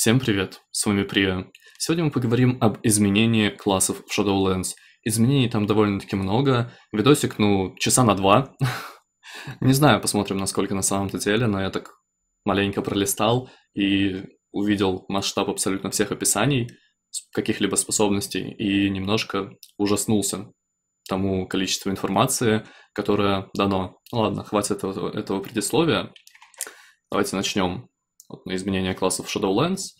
Всем привет, с вами Прия. Сегодня мы поговорим об изменении классов в Shadowlands. Изменений там довольно-таки много. Видосик, ну, часа на два. Не знаю, посмотрим, насколько на самом-то деле, но я так маленько пролистал и увидел масштаб абсолютно всех описаний, каких-либо способностей, и немножко ужаснулся тому количеству информации, которое дано. Ну ладно, хватит этого, этого предисловия. Давайте начнем вот на изменение классов Shadowlands,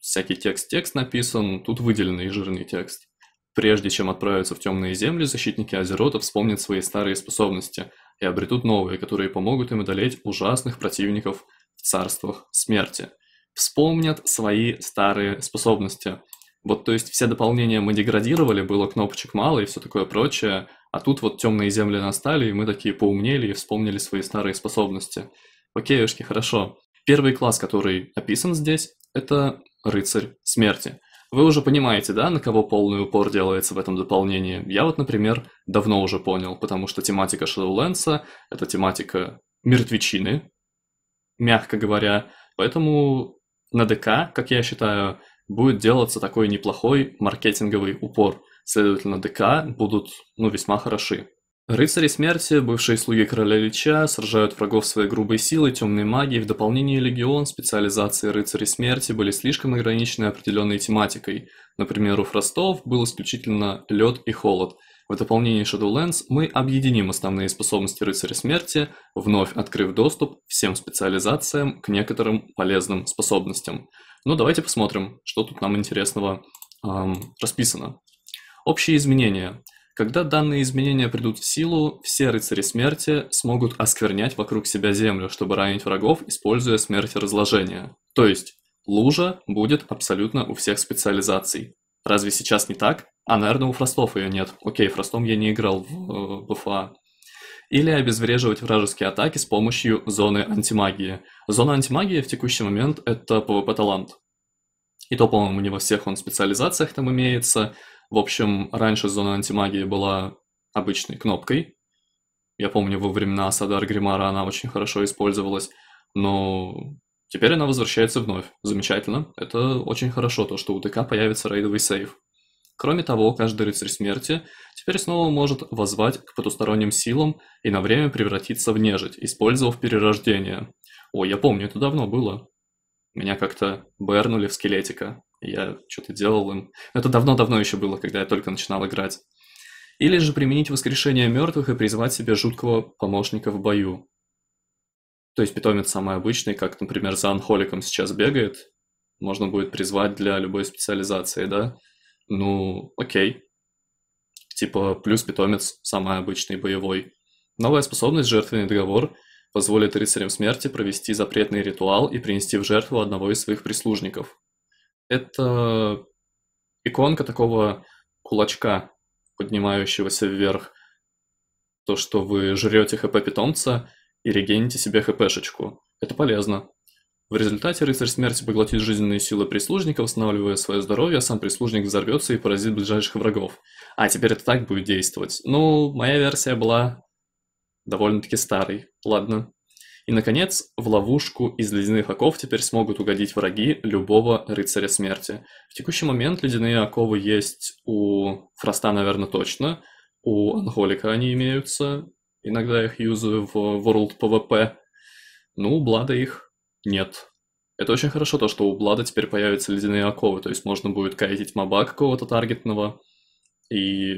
всякий текст-текст написан, тут выделенный жирный текст. Прежде чем отправиться в темные земли, защитники Азерота вспомнят свои старые способности и обретут новые, которые помогут им одолеть ужасных противников в царствах смерти. Вспомнят свои старые способности. Вот, то есть все дополнения мы деградировали, было кнопочек мало и все такое прочее, а тут вот темные земли настали, и мы такие поумнели и вспомнили свои старые способности. окей ушки хорошо. Первый класс, который описан здесь, это рыцарь смерти. Вы уже понимаете, да, на кого полный упор делается в этом дополнении? Я вот, например, давно уже понял, потому что тематика Shadowlands — это тематика мертвечины, мягко говоря. Поэтому на ДК, как я считаю, будет делаться такой неплохой маркетинговый упор. Следовательно, ДК будут ну, весьма хороши. Рыцари смерти, бывшие слуги короля Лича, сражают врагов своей грубой силой, темной магией. В дополнение легион специализации Рыцари смерти были слишком ограничены определенной тематикой. Например, у Фростов был исключительно лед и холод. В дополнение Shadowlands мы объединим основные способности рыцаря смерти, вновь открыв доступ всем специализациям к некоторым полезным способностям. Но ну, давайте посмотрим, что тут нам интересного эм, расписано. Общие изменения. Когда данные изменения придут в силу, все рыцари смерти смогут осквернять вокруг себя землю, чтобы ранить врагов, используя смерть разложения. То есть, лужа будет абсолютно у всех специализаций. Разве сейчас не так? А, наверное, у фростов ее нет. Окей, фростом я не играл в э, БФА. Или обезвреживать вражеские атаки с помощью зоны антимагии. Зона антимагии в текущий момент это ПВП-талант. И то, по-моему, не во всех он специализациях там имеется. В общем, раньше зона антимагии была обычной кнопкой. Я помню, во времена Садар Гримара она очень хорошо использовалась, но теперь она возвращается вновь. Замечательно. Это очень хорошо, то, что у ДК появится рейдовый сейф. Кроме того, каждый рыцарь смерти теперь снова может возвать к потусторонним силам и на время превратиться в нежить, использовав перерождение. Ой, я помню, это давно было. Меня как-то бэрнули в скелетика. Я что-то делал им. Это давно-давно еще было, когда я только начинал играть. Или же применить воскрешение мертвых и призвать себе жуткого помощника в бою. То есть питомец самый обычный, как, например, за анхоликом сейчас бегает, можно будет призвать для любой специализации, да? Ну, окей. Типа плюс питомец самый обычный боевой. Новая способность «Жертвенный договор» позволит рыцарям смерти провести запретный ритуал и принести в жертву одного из своих прислужников. Это иконка такого кулачка, поднимающегося вверх. То, что вы жрете хп питомца и регените себе хпшечку. Это полезно. В результате рыцарь смерти поглотит жизненные силы прислужника, восстанавливая свое здоровье, а сам прислужник взорвется и поразит ближайших врагов. А, теперь это так будет действовать. Ну, моя версия была довольно-таки старый. Ладно. И, наконец, в ловушку из ледяных оков теперь смогут угодить враги любого рыцаря смерти. В текущий момент ледяные оковы есть у Фроста, наверное, точно. У Анголика они имеются. Иногда я их юзаю в World PvP. Ну, у Блада их нет. Это очень хорошо, то, что у Блада теперь появятся ледяные оковы, то есть можно будет кайтить моба какого-то таргетного, и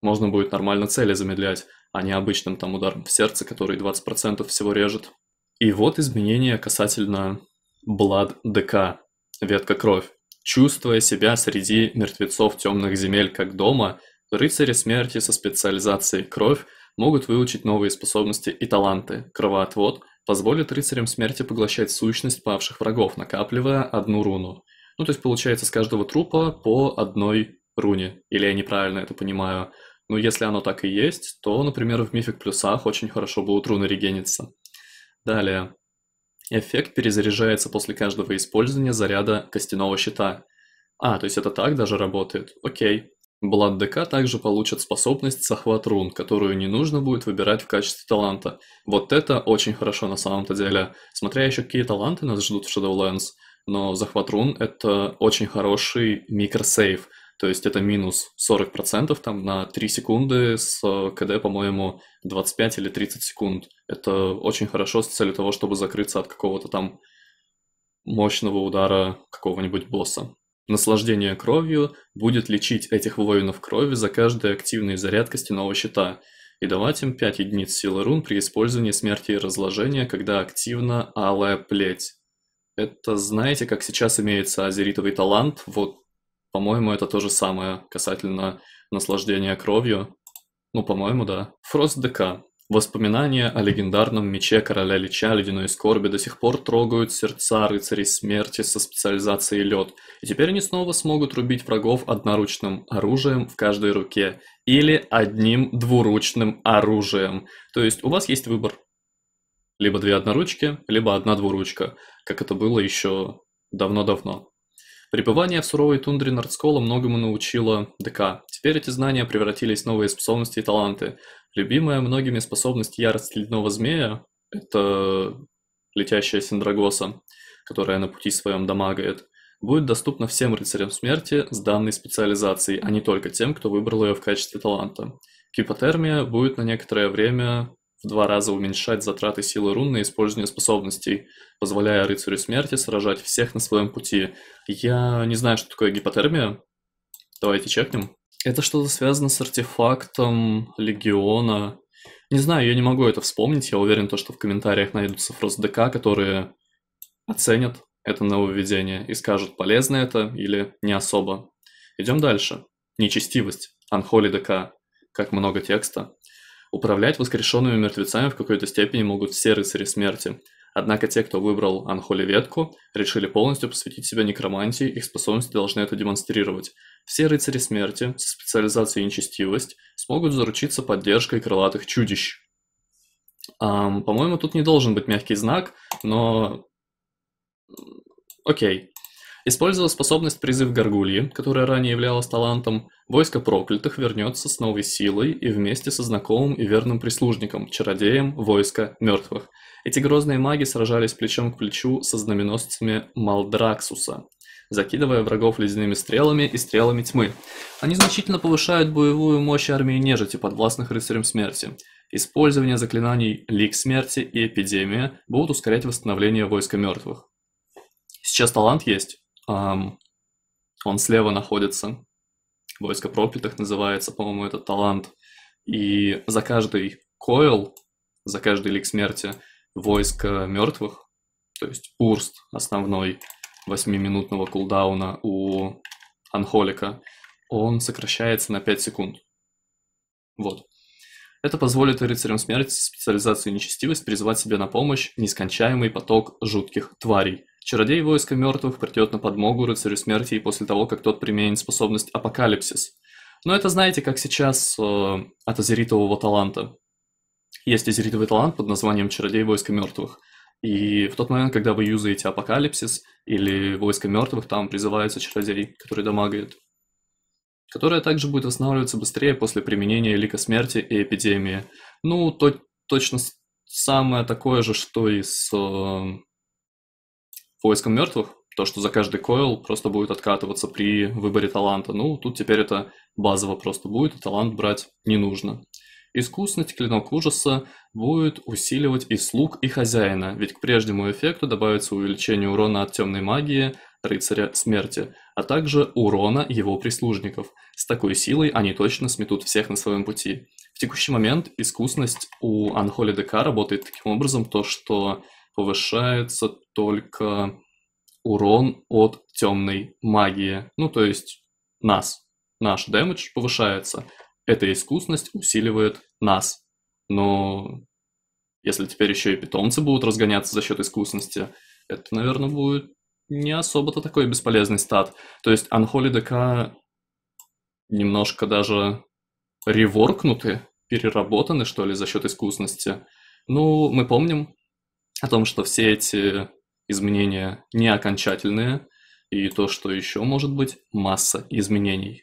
можно будет нормально цели замедлять а не обычным там ударом в сердце, который 20% всего режет. И вот изменения касательно Blood ДК, ветка кровь. Чувствуя себя среди мертвецов темных земель как дома, рыцари смерти со специализацией кровь могут выучить новые способности и таланты. Кровоотвод позволит рыцарям смерти поглощать сущность павших врагов, накапливая одну руну. Ну, то есть получается с каждого трупа по одной руне. Или я неправильно это понимаю. Но ну, если оно так и есть, то, например, в мифик плюсах очень хорошо будет руна регениться. Далее. Эффект перезаряжается после каждого использования заряда костяного щита. А, то есть это так даже работает? Окей. Блад ДК также получит способность захват рун, которую не нужно будет выбирать в качестве таланта. Вот это очень хорошо на самом-то деле. Смотря еще какие таланты нас ждут в Shadowlands, но захват рун это очень хороший микросейв – то есть это минус 40% там на 3 секунды с э, КД, по-моему, 25 или 30 секунд. Это очень хорошо с целью того, чтобы закрыться от какого-то там мощного удара какого-нибудь босса. Наслаждение кровью будет лечить этих воинов крови за каждый активный заряд костяного щита и давать им 5 единиц силы рун при использовании смерти и разложения, когда активна алая плеть. Это знаете, как сейчас имеется азеритовый талант, вот по-моему, это то же самое касательно наслаждения кровью. Ну, по-моему, да. Фрост ДК. Воспоминания о легендарном мече короля Лича ледяной скорби до сих пор трогают сердца рыцарей смерти со специализацией лед, и теперь они снова смогут рубить врагов одноручным оружием в каждой руке или одним двуручным оружием. То есть у вас есть выбор. Либо две одноручки, либо одна двуручка, как это было еще давно-давно. Пребывание в суровой тундре Нордскола многому научило ДК. Теперь эти знания превратились в новые способности и таланты. Любимая многими способность ярость Ледного змея – это летящая Синдрагоса, которая на пути своем дамагает, будет доступна всем рыцарям смерти с данной специализацией, а не только тем, кто выбрал ее в качестве таланта. Гипотермия будет на некоторое время в два раза уменьшать затраты силы рун на использование способностей, позволяя рыцарю смерти сражать всех на своем пути. Я не знаю, что такое гипотермия. Давайте чекнем. Это что-то связано с артефактом легиона. Не знаю, я не могу это вспомнить. Я уверен, то, что в комментариях найдутся фрост ФростДК, которые оценят это нововведение и скажут, полезно это или не особо. Идем дальше. Нечестивость. Анхоли ДК. Как много текста. Управлять воскрешенными мертвецами в какой-то степени могут все рыцари смерти. Однако те, кто выбрал Анхоли ветку, решили полностью посвятить себя некромантии, их способности должны это демонстрировать. Все рыцари смерти со специализацией нечестивость смогут заручиться поддержкой крылатых чудищ. Um, по-моему, тут не должен быть мягкий знак, но... Окей. Используя способность «Призыв Горгульи», которая ранее являлась талантом, войско проклятых вернется с новой силой и вместе со знакомым и верным прислужником, чародеем войска мертвых. Эти грозные маги сражались плечом к плечу со знаменосцами Малдраксуса, закидывая врагов ледяными стрелами и стрелами тьмы. Они значительно повышают боевую мощь армии нежити, подвластных рыцарем смерти. Использование заклинаний Лик Смерти и Эпидемия будут ускорять восстановление войска мертвых. Сейчас талант есть. Um, он слева находится. Войско пропитых называется, по-моему, это талант. И за каждый койл, за каждый лик смерти, войско мертвых, то есть урст основной минутного кулдауна у анхолика, он сокращается на 5 секунд. Вот. Это позволит рыцарям смерти специализации нечестивость призывать себе на помощь нескончаемый поток жутких тварей – Чародей войска мертвых придет на подмогу рыцарю смерти после того, как тот применит способность Апокалипсис. Но это, знаете, как сейчас э, от азеритового таланта. Есть азеритовый талант под названием Чародей войска мертвых. И в тот момент, когда вы юзаете Апокалипсис или Войско мертвых, там призывается чародей, который дамагает. Которая также будет восстанавливаться быстрее после применения Лика Смерти и Эпидемии. Ну, то, точно самое такое же, что и с э, поиском мертвых, то, что за каждый койл просто будет откатываться при выборе таланта. Ну, тут теперь это базово просто будет, и талант брать не нужно. Искусность клинок ужаса будет усиливать и слуг, и хозяина, ведь к прежнему эффекту добавится увеличение урона от темной магии рыцаря смерти, а также урона его прислужников. С такой силой они точно сметут всех на своем пути. В текущий момент искусность у Анхоли ДК работает таким образом, то что повышается только урон от темной магии. Ну, то есть нас. Наш дэмэдж повышается. Эта искусность усиливает нас. Но если теперь еще и питомцы будут разгоняться за счет искусности, это, наверное, будет не особо-то такой бесполезный стат. То есть Unholy DK немножко даже реворкнуты, переработаны, что ли, за счет искусности. Ну, мы помним, о том, что все эти изменения не окончательные, и то, что еще может быть масса изменений.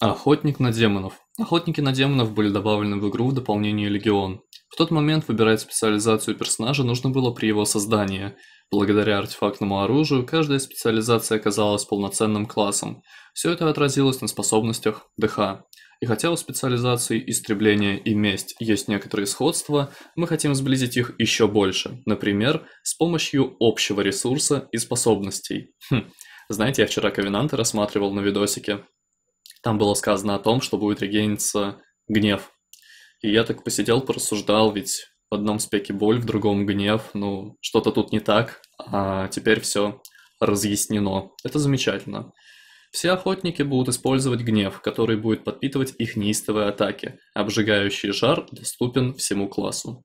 Охотник на демонов. Охотники на демонов были добавлены в игру в дополнение Легион. В тот момент выбирать специализацию персонажа нужно было при его создании. Благодаря артефактному оружию, каждая специализация оказалась полноценным классом. Все это отразилось на способностях ДХ. И хотя у специализации, «Истребление» и «Месть» есть некоторые сходства, мы хотим сблизить их еще больше, например, с помощью общего ресурса и способностей. Хм. Знаете, я вчера Ковенанты рассматривал на видосике. Там было сказано о том, что будет регениться гнев. И я так посидел, порассуждал, ведь в одном спеке боль, в другом гнев, ну, что-то тут не так, а теперь все разъяснено. Это замечательно. Все охотники будут использовать гнев, который будет подпитывать их неистовые атаки. Обжигающий жар доступен всему классу.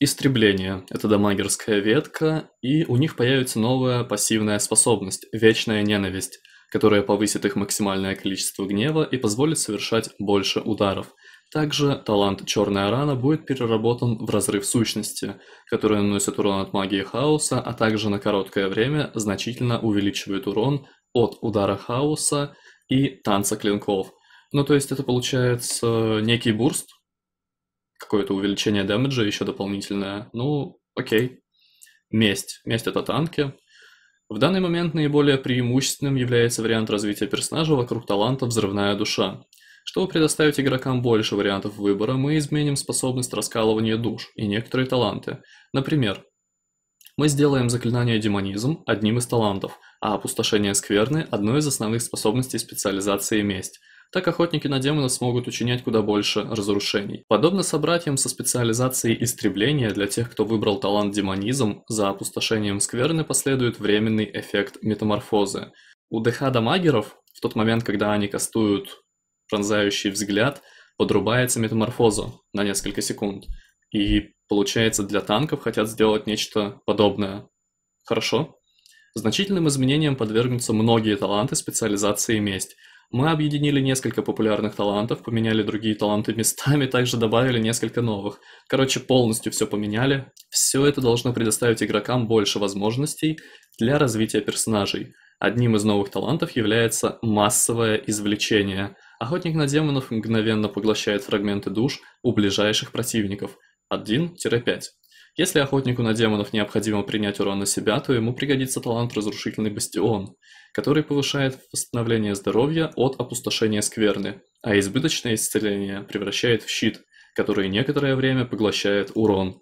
Истребление – это дамагерская ветка, и у них появится новая пассивная способность – Вечная Ненависть, которая повысит их максимальное количество гнева и позволит совершать больше ударов. Также талант Черная Рана будет переработан в Разрыв Сущности, который наносит урон от магии хаоса, а также на короткое время значительно увеличивает урон от удара хаоса и танца клинков. Ну, то есть это получается некий бурст, какое-то увеличение дэмэджа еще дополнительное. Ну, окей. Месть. Месть это танки. В данный момент наиболее преимущественным является вариант развития персонажа вокруг таланта «Взрывная душа». Чтобы предоставить игрокам больше вариантов выбора, мы изменим способность раскалывания душ и некоторые таланты. Например, мы сделаем заклинание демонизм одним из талантов, а опустошение скверны – одной из основных способностей специализации месть. Так охотники на демонов смогут учинять куда больше разрушений. Подобно собратьям со специализацией истребления, для тех, кто выбрал талант демонизм, за опустошением скверны последует временный эффект метаморфозы. У дехада-магеров, в тот момент, когда они кастуют пронзающий взгляд, подрубается метаморфоза на несколько секунд. И Получается, для танков хотят сделать нечто подобное. Хорошо. Значительным изменениям подвергнутся многие таланты специализации «Месть». Мы объединили несколько популярных талантов, поменяли другие таланты местами, также добавили несколько новых. Короче, полностью все поменяли. Все это должно предоставить игрокам больше возможностей для развития персонажей. Одним из новых талантов является массовое извлечение. Охотник на демонов мгновенно поглощает фрагменты душ у ближайших противников – 1-5. Если охотнику на демонов необходимо принять урон на себя, то ему пригодится талант «Разрушительный бастион», который повышает восстановление здоровья от опустошения скверны, а избыточное исцеление превращает в щит, который некоторое время поглощает урон.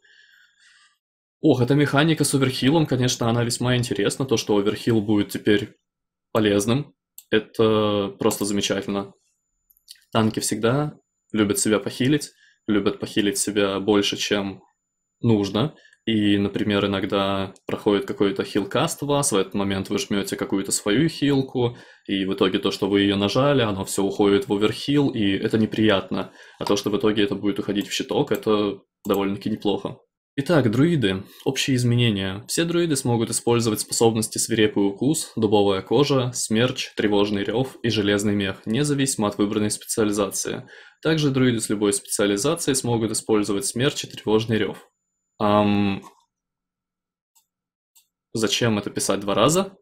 Ох, эта механика с оверхилом, конечно, она весьма интересна, то, что оверхил будет теперь полезным, это просто замечательно. Танки всегда любят себя похилить, любят похилить себя больше, чем нужно. И, например, иногда проходит какой-то хилкаст у вас, в этот момент вы жмете какую-то свою хилку, и в итоге то, что вы ее нажали, оно все уходит в оверхил, и это неприятно. А то, что в итоге это будет уходить в щиток, это довольно-таки неплохо. Итак, друиды. Общие изменения. Все друиды смогут использовать способности свирепый укус, дубовая кожа, смерч, тревожный рев и железный мех, независимо от выбранной специализации. Также друиды с любой специализацией смогут использовать смерч и тревожный рев. Эм... Зачем это писать два раза?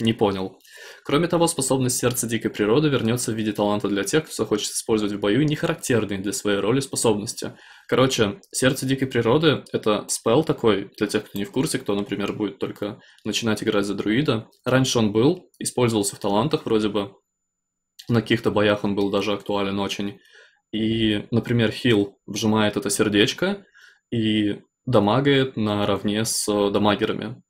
Не понял. Кроме того, способность сердца дикой природы вернется в виде таланта для тех, кто хочет использовать в бою не характерные для своей роли способности. Короче, сердце дикой природы — это спел такой, для тех, кто не в курсе, кто, например, будет только начинать играть за друида. Раньше он был, использовался в талантах вроде бы, на каких-то боях он был даже актуален очень. И, например, хил вжимает это сердечко и дамагает наравне с дамагерами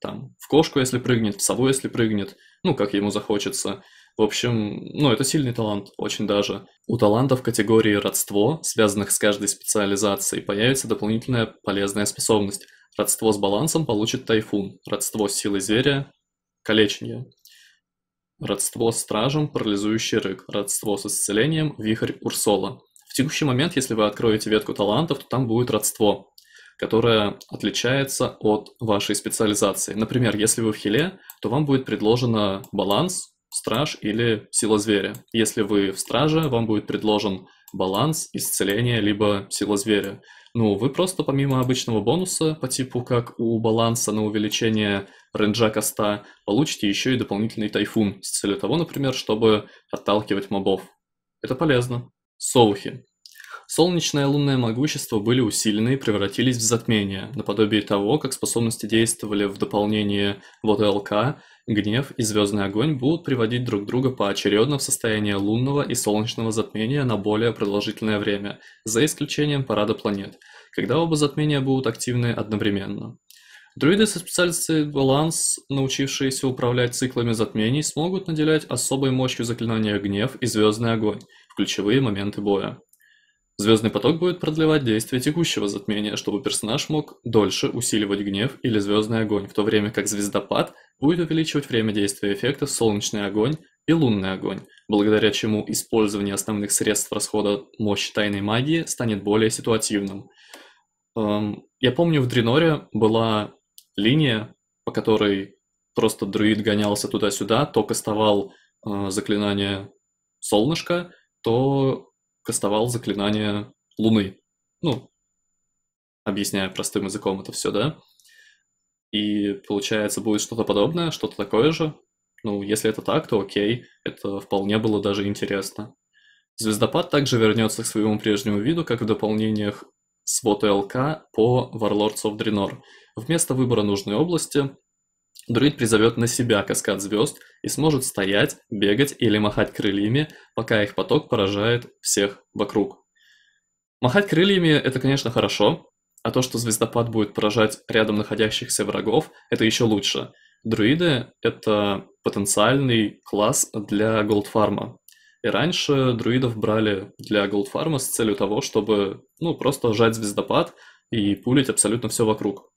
там, в кошку, если прыгнет, в сову, если прыгнет, ну, как ему захочется. В общем, ну, это сильный талант, очень даже. У талантов категории родство, связанных с каждой специализацией, появится дополнительная полезная способность. Родство с балансом получит тайфун, родство с силой зверя – калеченье, родство с стражем – парализующий рык, родство с исцелением – вихрь Урсола. В текущий момент, если вы откроете ветку талантов, то там будет родство которая отличается от вашей специализации. Например, если вы в хиле, то вам будет предложено баланс, страж или сила зверя. Если вы в страже, вам будет предложен баланс, исцеление, либо сила зверя. Ну, вы просто помимо обычного бонуса по типу как у баланса на увеличение ренджа коста, получите еще и дополнительный тайфун с целью того, например, чтобы отталкивать мобов. Это полезно. Соухи. Солнечное и лунное могущество были усилены и превратились в затмение, наподобие того, как способности действовали в дополнение вот ЛК. гнев и звездный огонь будут приводить друг друга поочередно в состояние лунного и солнечного затмения на более продолжительное время, за исключением парада планет, когда оба затмения будут активны одновременно. Друиды со специальностью баланс, научившиеся управлять циклами затмений, смогут наделять особой мощью заклинания гнев и звездный огонь в ключевые моменты боя. Звездный поток будет продлевать действие текущего затмения, чтобы персонаж мог дольше усиливать гнев или звездный огонь, в то время как звездопад будет увеличивать время действия эффектов солнечный огонь и лунный огонь, благодаря чему использование основных средств расхода мощи тайной магии станет более ситуативным. Эм, я помню, в Дреноре была линия, по которой просто друид гонялся туда-сюда, то кастовал э, заклинание солнышко, то кастовал заклинание Луны. Ну, объясняя простым языком это все, да? И получается, будет что-то подобное, что-то такое же. Ну, если это так, то окей, это вполне было даже интересно. Звездопад также вернется к своему прежнему виду, как в дополнениях свод ЛК по Warlords of Draenor. Вместо выбора нужной области Друид призовет на себя каскад звезд и сможет стоять, бегать или махать крыльями, пока их поток поражает всех вокруг. Махать крыльями – это, конечно, хорошо, а то, что звездопад будет поражать рядом находящихся врагов, это еще лучше. Друиды – это потенциальный класс для голдфарма. И раньше друидов брали для голдфарма с целью того, чтобы ну, просто жать звездопад и пулить абсолютно все вокруг.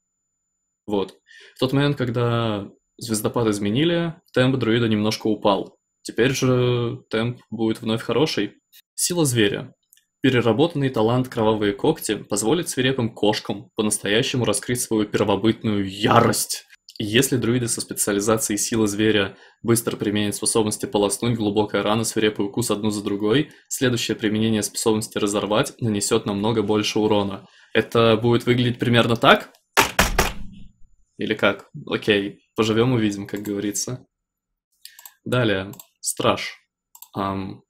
Вот. В тот момент, когда звездопад изменили, темп друида немножко упал. Теперь же темп будет вновь хороший. Сила зверя. Переработанный талант «Кровавые когти» позволит свирепым кошкам по-настоящему раскрыть свою первобытную ярость. если друиды со специализацией Сила зверя быстро применят способности полоснуть глубокая рана, свирепый укус одну за другой, следующее применение способности разорвать нанесет намного больше урона. Это будет выглядеть примерно так? Или как? Окей, поживем увидим, как говорится. Далее, страж. Um,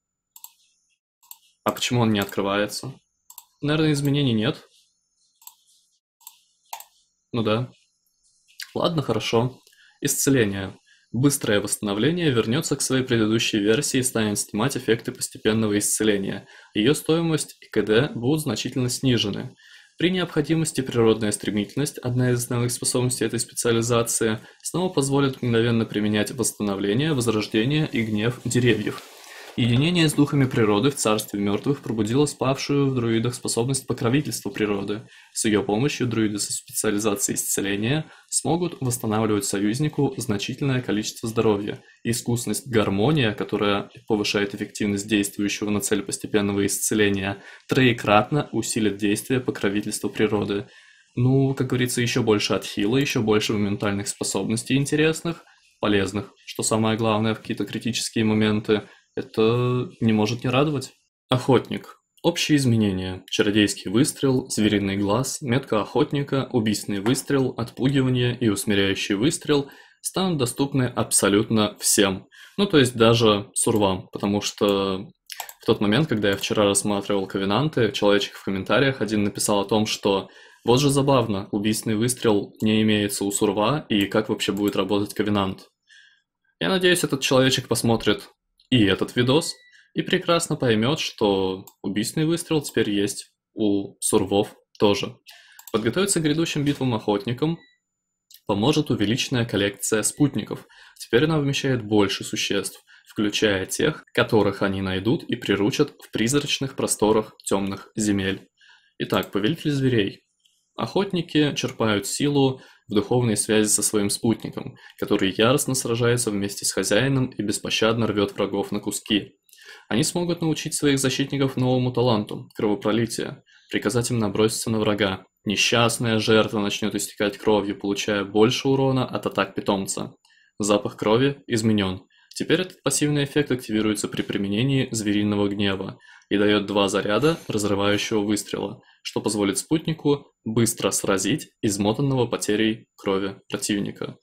а почему он не открывается? Наверное, изменений нет. Ну да. Ладно, хорошо. Исцеление. Быстрое восстановление вернется к своей предыдущей версии и станет снимать эффекты постепенного исцеления. Ее стоимость и КД будут значительно снижены. При необходимости природная стремительность, одна из основных способностей этой специализации, снова позволит мгновенно применять восстановление, возрождение и гнев деревьев. Единение с духами природы в царстве мертвых пробудило спавшую в друидах способность покровительства природы. С ее помощью друиды со специализацией исцеления смогут восстанавливать союзнику значительное количество здоровья. Искусность гармония, которая повышает эффективность действующего на цель постепенного исцеления, троекратно усилит действие покровительства природы. Ну, как говорится, еще больше отхила, еще больше ментальных способностей интересных, полезных, что самое главное в какие-то критические моменты – это не может не радовать. Охотник. Общие изменения. Чародейский выстрел, звериный глаз, метка охотника, убийственный выстрел, отпугивание и усмиряющий выстрел станут доступны абсолютно всем. Ну, то есть даже сурвам, потому что в тот момент, когда я вчера рассматривал ковенанты, человечек в комментариях один написал о том, что вот же забавно, убийственный выстрел не имеется у сурва, и как вообще будет работать ковенант. Я надеюсь, этот человечек посмотрит и этот видос, и прекрасно поймет, что убийственный выстрел теперь есть у сурвов тоже. Подготовиться к грядущим битвам охотникам поможет увеличенная коллекция спутников. Теперь она вмещает больше существ, включая тех, которых они найдут и приручат в призрачных просторах темных земель. Итак, повелитель зверей. Охотники черпают силу в духовной связи со своим спутником, который яростно сражается вместе с хозяином и беспощадно рвет врагов на куски. Они смогут научить своих защитников новому таланту – кровопролития, приказать им наброситься на врага. Несчастная жертва начнет истекать кровью, получая больше урона от атак питомца. Запах крови изменен. Теперь этот пассивный эффект активируется при применении звериного гнева и дает два заряда разрывающего выстрела, что позволит спутнику быстро сразить измотанного потерей крови противника.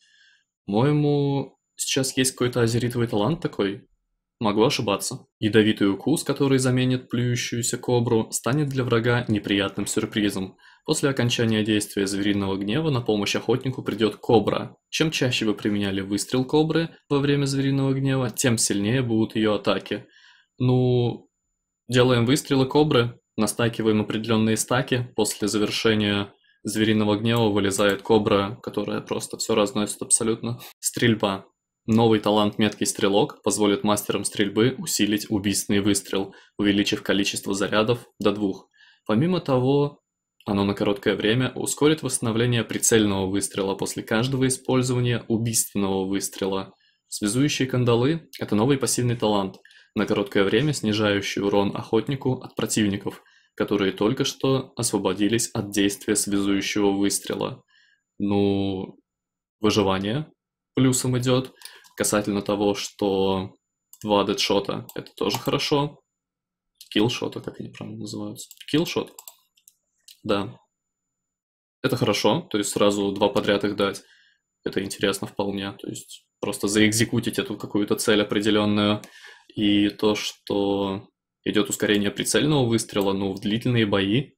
Моему сейчас есть какой-то азеритовый талант такой? Могу ошибаться. Ядовитый укус, который заменит плюющуюся кобру, станет для врага неприятным сюрпризом – После окончания действия звериного гнева на помощь охотнику придет кобра. Чем чаще вы применяли выстрел кобры во время звериного гнева, тем сильнее будут ее атаки. Ну, делаем выстрелы кобры, настакиваем определенные стаки. После завершения звериного гнева вылезает кобра, которая просто все разносит абсолютно. Стрельба. Новый талант «Меткий стрелок» позволит мастерам стрельбы усилить убийственный выстрел, увеличив количество зарядов до двух. Помимо того, оно на короткое время ускорит восстановление прицельного выстрела после каждого использования убийственного выстрела. Связующие кандалы – это новый пассивный талант, на короткое время снижающий урон охотнику от противников, которые только что освободились от действия связующего выстрела. Ну, выживание плюсом идет. Касательно того, что два дедшота – это тоже хорошо. Киллшота, как они правильно называются. Киллшот – да. Это хорошо, то есть сразу два подряд их дать. Это интересно вполне. То есть просто заэкзекутить эту какую-то цель определенную. И то, что идет ускорение прицельного выстрела, ну, в длительные бои,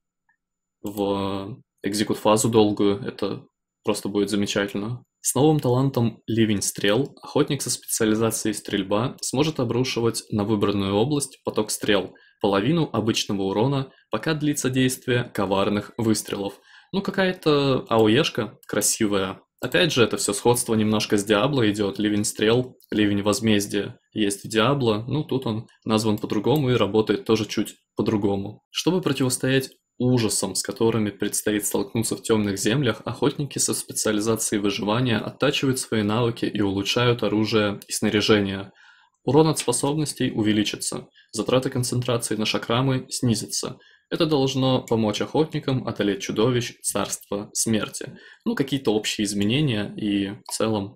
в экзекут-фазу долгую, это просто будет замечательно. С новым талантом «Ливень стрел» охотник со специализацией стрельба сможет обрушивать на выбранную область поток стрел, половину обычного урона, пока длится действие коварных выстрелов. Ну какая-то ауешка красивая. Опять же, это все сходство немножко с Диабло идет. Ливень стрел, ливень возмездия есть в Диабло, ну тут он назван по-другому и работает тоже чуть по-другому. Чтобы противостоять Ужасом, с которыми предстоит столкнуться в темных землях, охотники со специализацией выживания оттачивают свои навыки и улучшают оружие и снаряжение. Урон от способностей увеличится, затраты концентрации на шакрамы снизятся. Это должно помочь охотникам одолеть чудовищ царства смерти. Ну, какие-то общие изменения, и в целом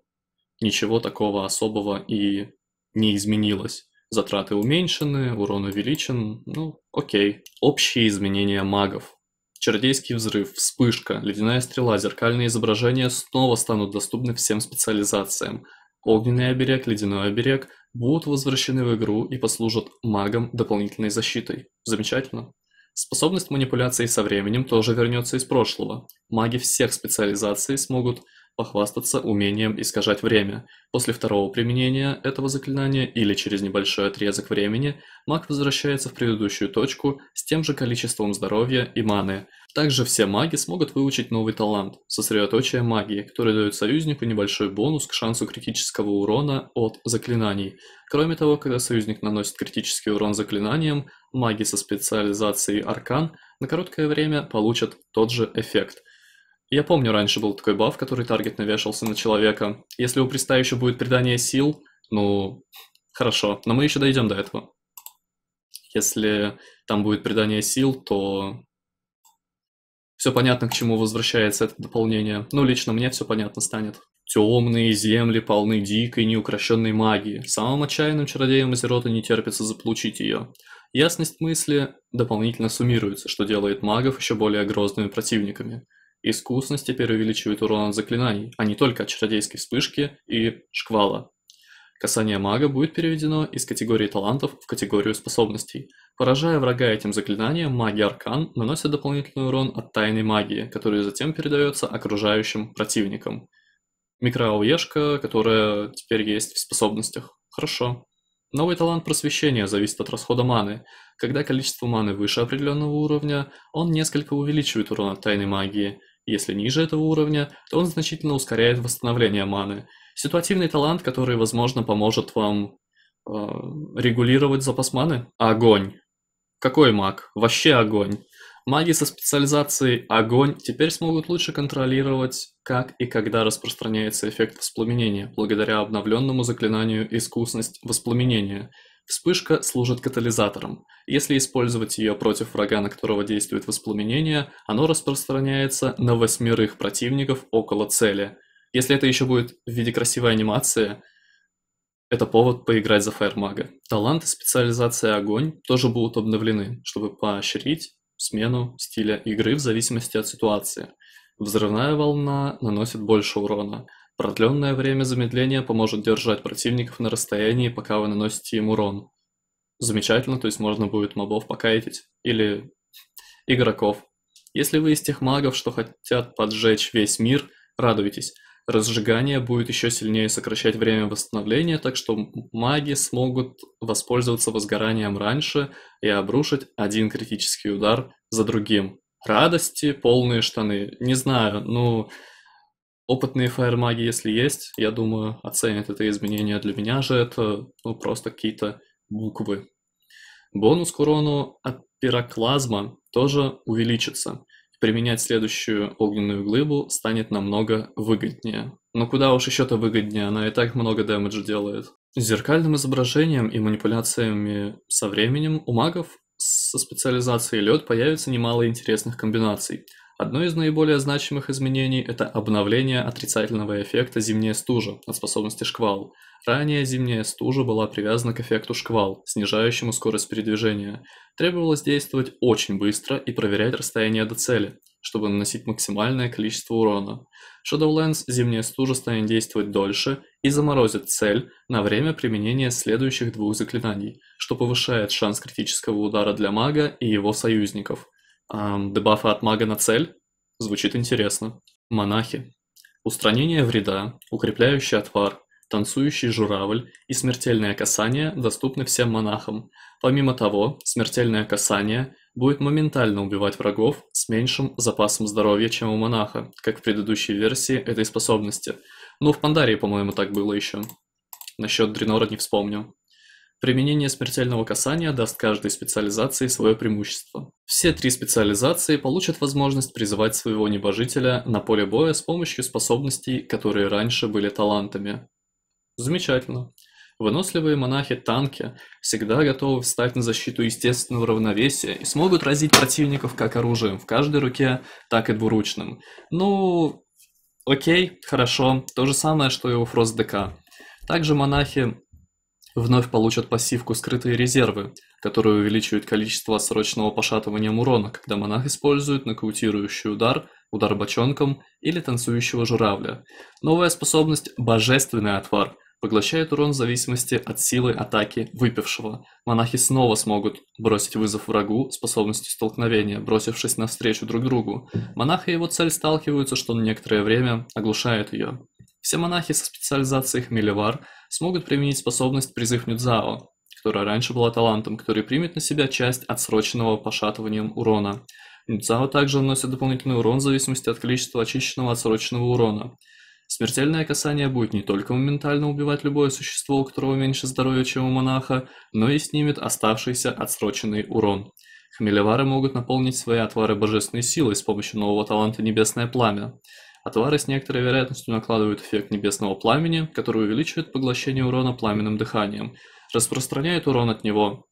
ничего такого особого и не изменилось. Затраты уменьшены, урон увеличен. Ну, окей. Общие изменения магов. Чародейский взрыв, вспышка, ледяная стрела, зеркальные изображения снова станут доступны всем специализациям. Огненный оберег, ледяной оберег будут возвращены в игру и послужат магам дополнительной защитой. Замечательно. Способность манипуляции со временем тоже вернется из прошлого. Маги всех специализаций смогут похвастаться умением искажать время. После второго применения этого заклинания или через небольшой отрезок времени маг возвращается в предыдущую точку с тем же количеством здоровья и маны. Также все маги смогут выучить новый талант – сосредоточие магии, который дает союзнику небольшой бонус к шансу критического урона от заклинаний. Кроме того, когда союзник наносит критический урон заклинанием, маги со специализацией аркан на короткое время получат тот же эффект – я помню, раньше был такой баф, который таргет навешался на человека. Если у приста еще будет придание сил, ну, хорошо, но мы еще дойдем до этого. Если там будет придание сил, то все понятно, к чему возвращается это дополнение. Ну, лично мне все понятно станет. Темные земли полны дикой, неукрощенной магии. Самым отчаянным чародеям Азерота не терпится заполучить ее. Ясность мысли дополнительно суммируется, что делает магов еще более грозными противниками. Искусность теперь увеличивает урон от заклинаний, а не только от чародейской вспышки и шквала. Касание мага будет переведено из категории талантов в категорию способностей. Поражая врага этим заклинанием, маги Аркан наносят дополнительный урон от тайной магии, который затем передается окружающим противникам. Микроауешка, которая теперь есть в способностях. Хорошо. Новый талант просвещения зависит от расхода маны. Когда количество маны выше определенного уровня, он несколько увеличивает урон от тайной магии – если ниже этого уровня, то он значительно ускоряет восстановление маны. Ситуативный талант, который, возможно, поможет вам э, регулировать запас маны. Огонь. Какой маг? Вообще огонь. Маги со специализацией огонь теперь смогут лучше контролировать, как и когда распространяется эффект воспламенения, благодаря обновленному заклинанию искусность воспламенения – Вспышка служит катализатором. Если использовать ее против врага, на которого действует воспламенение, оно распространяется на восьмерых противников около цели. Если это еще будет в виде красивой анимации, это повод поиграть за фаермага. Таланты специализации огонь тоже будут обновлены, чтобы поощрить смену стиля игры в зависимости от ситуации. Взрывная волна наносит больше урона – Продленное время замедления поможет держать противников на расстоянии, пока вы наносите им урон. Замечательно, то есть можно будет мобов покайтить. Или игроков. Если вы из тех магов, что хотят поджечь весь мир, радуйтесь. Разжигание будет еще сильнее сокращать время восстановления, так что маги смогут воспользоваться возгоранием раньше и обрушить один критический удар за другим. Радости, полные штаны. Не знаю, ну... Но Опытные фаермаги, если есть, я думаю, оценят это изменение. Для меня же это ну, просто какие-то буквы. Бонус к урону от пироклазма тоже увеличится. Применять следующую огненную глыбу станет намного выгоднее. Но куда уж еще-то выгоднее, она и так много дэмэджа делает. С Зеркальным изображением и манипуляциями со временем у магов со специализацией лед появится немало интересных комбинаций – Одно из наиболее значимых изменений – это обновление отрицательного эффекта зимняя стужа от способности шквал. Ранее зимняя стужа была привязана к эффекту шквал, снижающему скорость передвижения. Требовалось действовать очень быстро и проверять расстояние до цели, чтобы наносить максимальное количество урона. Shadowlands зимняя стужа станет действовать дольше и заморозит цель на время применения следующих двух заклинаний, что повышает шанс критического удара для мага и его союзников – Дебафы от мага на цель? Звучит интересно. Монахи. Устранение вреда, укрепляющий отвар, танцующий журавль и смертельное касание доступны всем монахам. Помимо того, смертельное касание будет моментально убивать врагов с меньшим запасом здоровья, чем у монаха, как в предыдущей версии этой способности. Ну, в Пандарии, по-моему, так было еще. Насчет Дренора не вспомню. Применение смертельного касания даст каждой специализации свое преимущество. Все три специализации получат возможность призывать своего небожителя на поле боя с помощью способностей, которые раньше были талантами. Замечательно. Выносливые монахи-танки всегда готовы встать на защиту естественного равновесия и смогут разить противников как оружием в каждой руке, так и двуручным. Ну, окей, хорошо, то же самое, что и у Фрост ДК. Также монахи вновь получат пассивку «Скрытые резервы», которая увеличивает количество срочного пошатывания урона, когда монах использует нокаутирующий удар, удар бочонком или танцующего журавля. Новая способность «Божественный отвар» поглощает урон в зависимости от силы атаки выпившего. Монахи снова смогут бросить вызов врагу способностью столкновения, бросившись навстречу друг другу. Монах и его цель сталкиваются, что на некоторое время оглушает ее. Все монахи со специализацией Хмелевар смогут применить способность призыв Нюдзао, которая раньше была талантом, который примет на себя часть отсроченного пошатыванием урона. Нюдзао также наносит дополнительный урон в зависимости от количества очищенного отсроченного урона. Смертельное касание будет не только моментально убивать любое существо, у которого меньше здоровья, чем у монаха, но и снимет оставшийся отсроченный урон. Хмелевары могут наполнить свои отвары божественной силой с помощью нового таланта «Небесное пламя». Отвары а с некоторой вероятностью накладывают эффект небесного пламени, который увеличивает поглощение урона пламенным дыханием, распространяет урон от него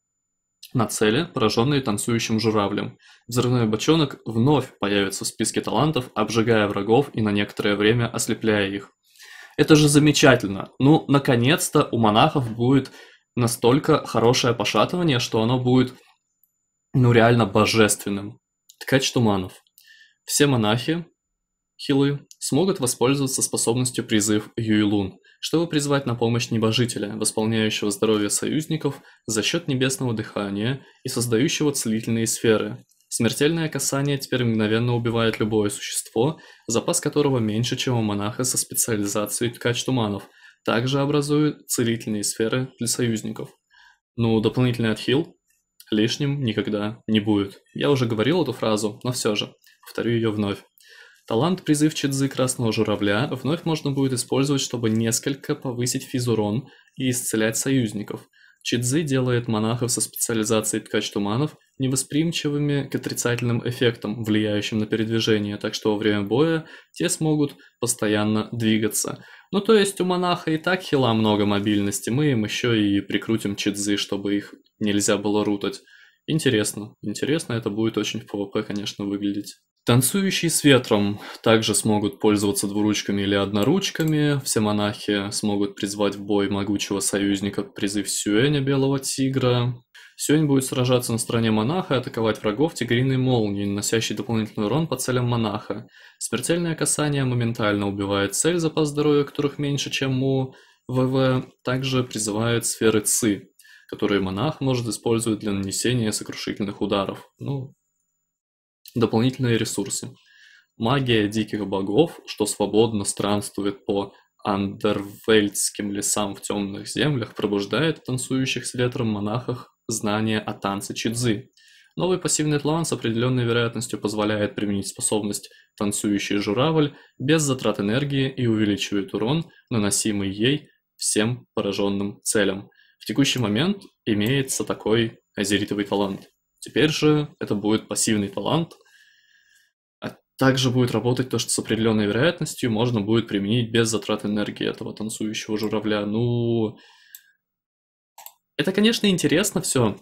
на цели, пораженные танцующим журавлем. Взрывной бочонок вновь появится в списке талантов, обжигая врагов и на некоторое время ослепляя их. Это же замечательно. Ну, наконец-то у монахов будет настолько хорошее пошатывание, что оно будет, ну, реально божественным. Ткач туманов. Все монахи Хилы смогут воспользоваться способностью «Призыв Юйлун», чтобы призвать на помощь небожителя, восполняющего здоровье союзников за счет небесного дыхания и создающего целительные сферы. Смертельное касание теперь мгновенно убивает любое существо, запас которого меньше, чем у монаха со специализацией ткач туманов, также образуют целительные сферы для союзников. Ну, дополнительный отхил лишним никогда не будет. Я уже говорил эту фразу, но все же, повторю ее вновь. Талант призыв Цзы Красного Журавля вновь можно будет использовать, чтобы несколько повысить физурон и исцелять союзников. Чидзы делает монахов со специализацией ткач туманов невосприимчивыми к отрицательным эффектам, влияющим на передвижение, так что во время боя те смогут постоянно двигаться. Ну то есть у монаха и так хила много мобильности, мы им еще и прикрутим чидзы, чтобы их нельзя было рутать. Интересно, интересно это будет очень в PvP, конечно, выглядеть. Танцующие с ветром также смогут пользоваться двуручками или одноручками. Все монахи смогут призвать в бой могучего союзника призыв Сюэня Белого Тигра. Сюэнь будет сражаться на стороне монаха и атаковать врагов тигриной молнией, наносящей дополнительный урон по целям монаха. Смертельное касание моментально убивает цель, запас здоровья которых меньше, чем у ВВ. Также призывает сферы Ци, которые монах может использовать для нанесения сокрушительных ударов. Ну, Дополнительные ресурсы. Магия диких богов, что свободно странствует по андервельдским лесам в темных землях, пробуждает танцующих с ветром монахах знание о танце чидзы. Новый пассивный талант с определенной вероятностью позволяет применить способность «Танцующий журавль» без затрат энергии и увеличивает урон, наносимый ей всем пораженным целям. В текущий момент имеется такой азеритовый талант. Теперь же это будет пассивный талант, а также будет работать то, что с определенной вероятностью можно будет применить без затрат энергии этого танцующего журавля. Ну, это, конечно, интересно все,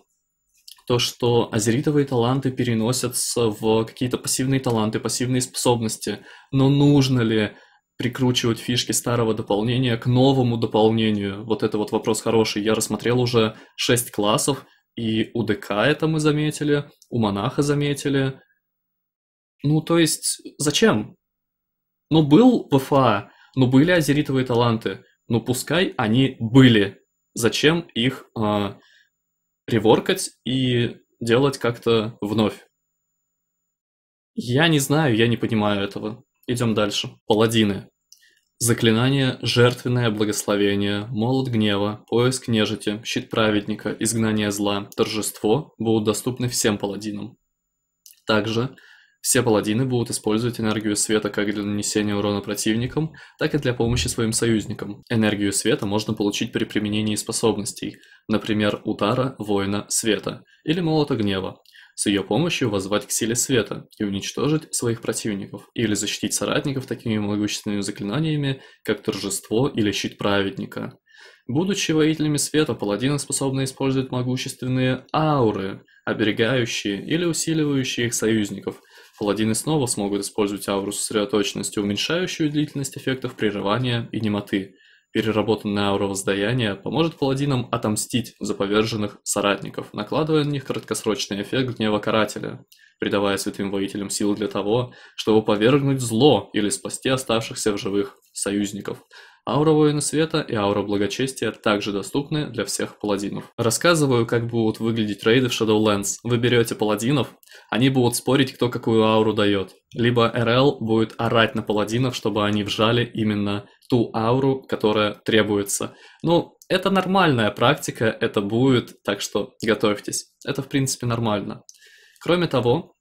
то, что азеритовые таланты переносятся в какие-то пассивные таланты, пассивные способности. Но нужно ли прикручивать фишки старого дополнения к новому дополнению? Вот это вот вопрос хороший. Я рассмотрел уже 6 классов, и у ДК это мы заметили, у монаха заметили. Ну, то есть, зачем? Ну, был ПФА, ну, были азеритовые таланты, ну, пускай они были. Зачем их э, а, реворкать и делать как-то вновь? Я не знаю, я не понимаю этого. Идем дальше. Паладины. Заклинания «Жертвенное благословение», «Молот гнева», «Поиск нежити», «Щит праведника», «Изгнание зла», «Торжество» будут доступны всем паладинам. Также все паладины будут использовать энергию света как для нанесения урона противникам, так и для помощи своим союзникам. Энергию света можно получить при применении способностей, например, удара воина света или молота гнева, с ее помощью воззвать к силе света и уничтожить своих противников, или защитить соратников такими могущественными заклинаниями, как торжество или щит праведника. Будучи воителями света, паладины способны использовать могущественные ауры, оберегающие или усиливающие их союзников. Паладины снова смогут использовать ауру сосредоточенности, уменьшающую длительность эффектов прерывания и немоты – Переработанное аура воздаяния поможет паладинам отомстить за поверженных соратников, накладывая на них краткосрочный эффект гнева карателя, придавая святым воителям силы для того, чтобы повергнуть зло или спасти оставшихся в живых союзников. Аура Воина Света и Аура Благочестия также доступны для всех паладинов. Рассказываю, как будут выглядеть рейды в Shadowlands. Вы берете паладинов, они будут спорить, кто какую ауру дает. Либо РЛ будет орать на паладинов, чтобы они вжали именно ту ауру, которая требуется. Ну, это нормальная практика, это будет, так что готовьтесь. Это, в принципе, нормально. Кроме того,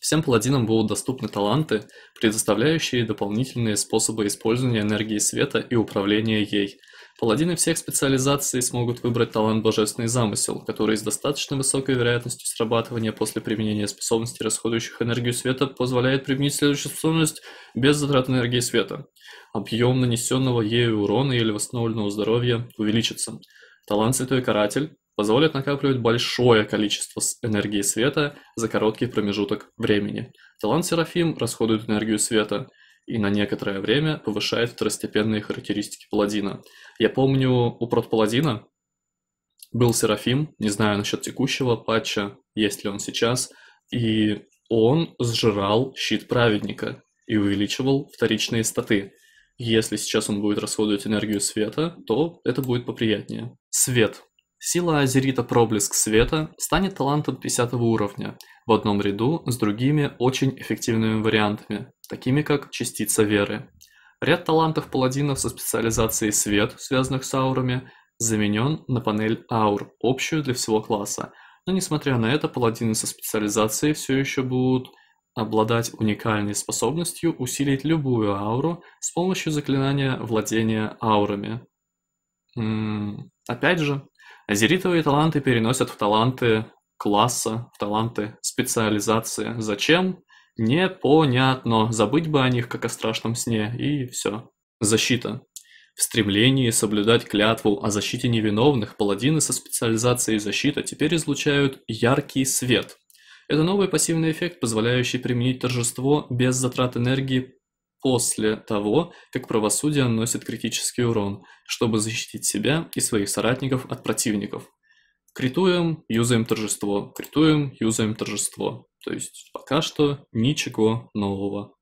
всем паладинам будут доступны таланты, предоставляющие дополнительные способы использования энергии света и управления ей – Паладины всех специализаций смогут выбрать талант «Божественный замысел», который с достаточно высокой вероятностью срабатывания после применения способностей, расходующих энергию света, позволяет применить следующую способность без затрат энергии света. Объем нанесенного ею урона или восстановленного здоровья увеличится. Талант «Святой каратель» позволит накапливать большое количество энергии света за короткий промежуток времени. Талант Серафим расходует энергию света – и на некоторое время повышает второстепенные характеристики паладина. Я помню, у протпаладина был Серафим, не знаю насчет текущего патча, есть ли он сейчас, и он сжирал щит праведника и увеличивал вторичные статы. Если сейчас он будет расходовать энергию света, то это будет поприятнее. Свет Сила Азерита Проблеск Света станет талантом 50 уровня, в одном ряду с другими очень эффективными вариантами, такими как Частица Веры. Ряд талантов паладинов со специализацией Свет, связанных с аурами, заменен на панель аур, общую для всего класса. Но несмотря на это, паладины со специализацией все еще будут обладать уникальной способностью усилить любую ауру с помощью заклинания владения аурами. М -м опять же, Азеритовые таланты переносят в таланты класса, в таланты специализации. Зачем? Непонятно. Забыть бы о них, как о страшном сне, и все. Защита. В стремлении соблюдать клятву о защите невиновных, паладины со специализацией защита теперь излучают яркий свет. Это новый пассивный эффект, позволяющий применить торжество без затрат энергии после того, как правосудие наносит критический урон, чтобы защитить себя и своих соратников от противников. Критуем, юзаем торжество, критуем, юзаем торжество. То есть пока что ничего нового.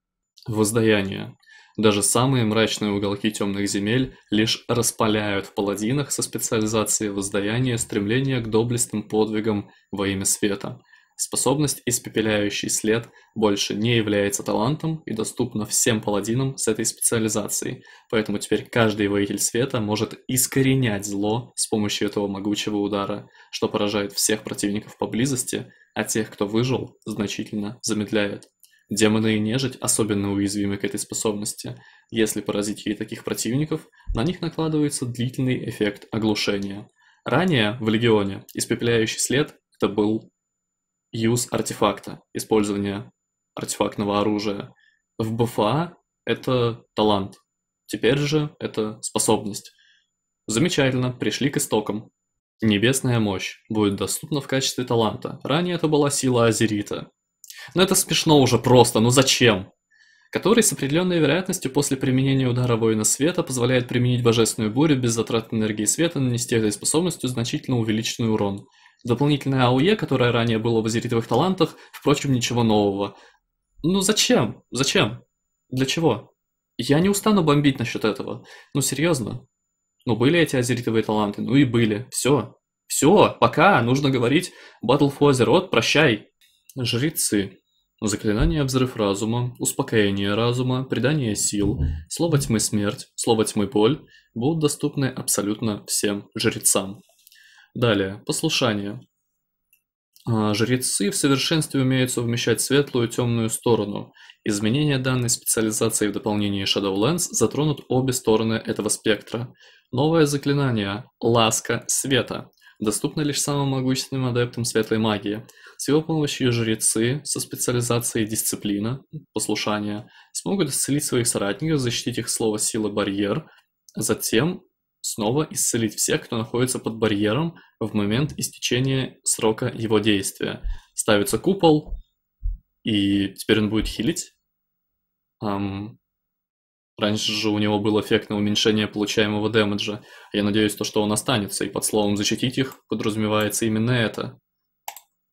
Воздаяние. Даже самые мрачные уголки темных земель лишь распаляют в паладинах со специализацией воздаяния стремление к доблестным подвигам во имя света – Способность «Испепеляющий след» больше не является талантом и доступна всем паладинам с этой специализацией, поэтому теперь каждый воитель света может искоренять зло с помощью этого могучего удара, что поражает всех противников поблизости, а тех, кто выжил, значительно замедляет. Демоны и нежить особенно уязвимы к этой способности. Если поразить ей таких противников, на них накладывается длительный эффект оглушения. Ранее в Легионе испепеляющий след это был use артефакта, использование артефактного оружия. В БФА это талант, теперь же это способность. Замечательно, пришли к истокам. Небесная мощь будет доступна в качестве таланта. Ранее это была сила Азерита. Но это смешно уже просто, ну зачем? Который с определенной вероятностью после применения удара воина света позволяет применить божественную бурю без затрат энергии света, нанести этой способностью значительно увеличенный урон – Дополнительное АОЕ, которое ранее было в азеритовых талантах, впрочем, ничего нового. Ну зачем? Зачем? Для чего? Я не устану бомбить насчет этого. Ну серьезно. Ну были эти азеритовые таланты, ну и были. Все. Все, пока, нужно говорить Battle for Azeroth, прощай. Жрецы. Заклинание «Взрыв разума», «Успокоение разума», придание сил», «Слово тьмы смерть», «Слово тьмы боль» будут доступны абсолютно всем жрецам. Далее, послушание. А, жрецы в совершенстве умеют совмещать светлую и темную сторону. Изменения данной специализации в дополнении Shadowlands затронут обе стороны этого спектра. Новое заклинание «Ласка света» доступно лишь самым могущественным адептам светлой магии. С его помощью жрецы со специализацией дисциплина, Послушания смогут исцелить своих соратников, защитить их слово «сила барьер», Затем снова исцелить всех, кто находится под барьером в момент истечения срока его действия. Ставится купол, и теперь он будет хилить. Um, раньше же у него был эффект на уменьшение получаемого дэмэджа. Я надеюсь, то, что он останется, и под словом «защитить их» подразумевается именно это.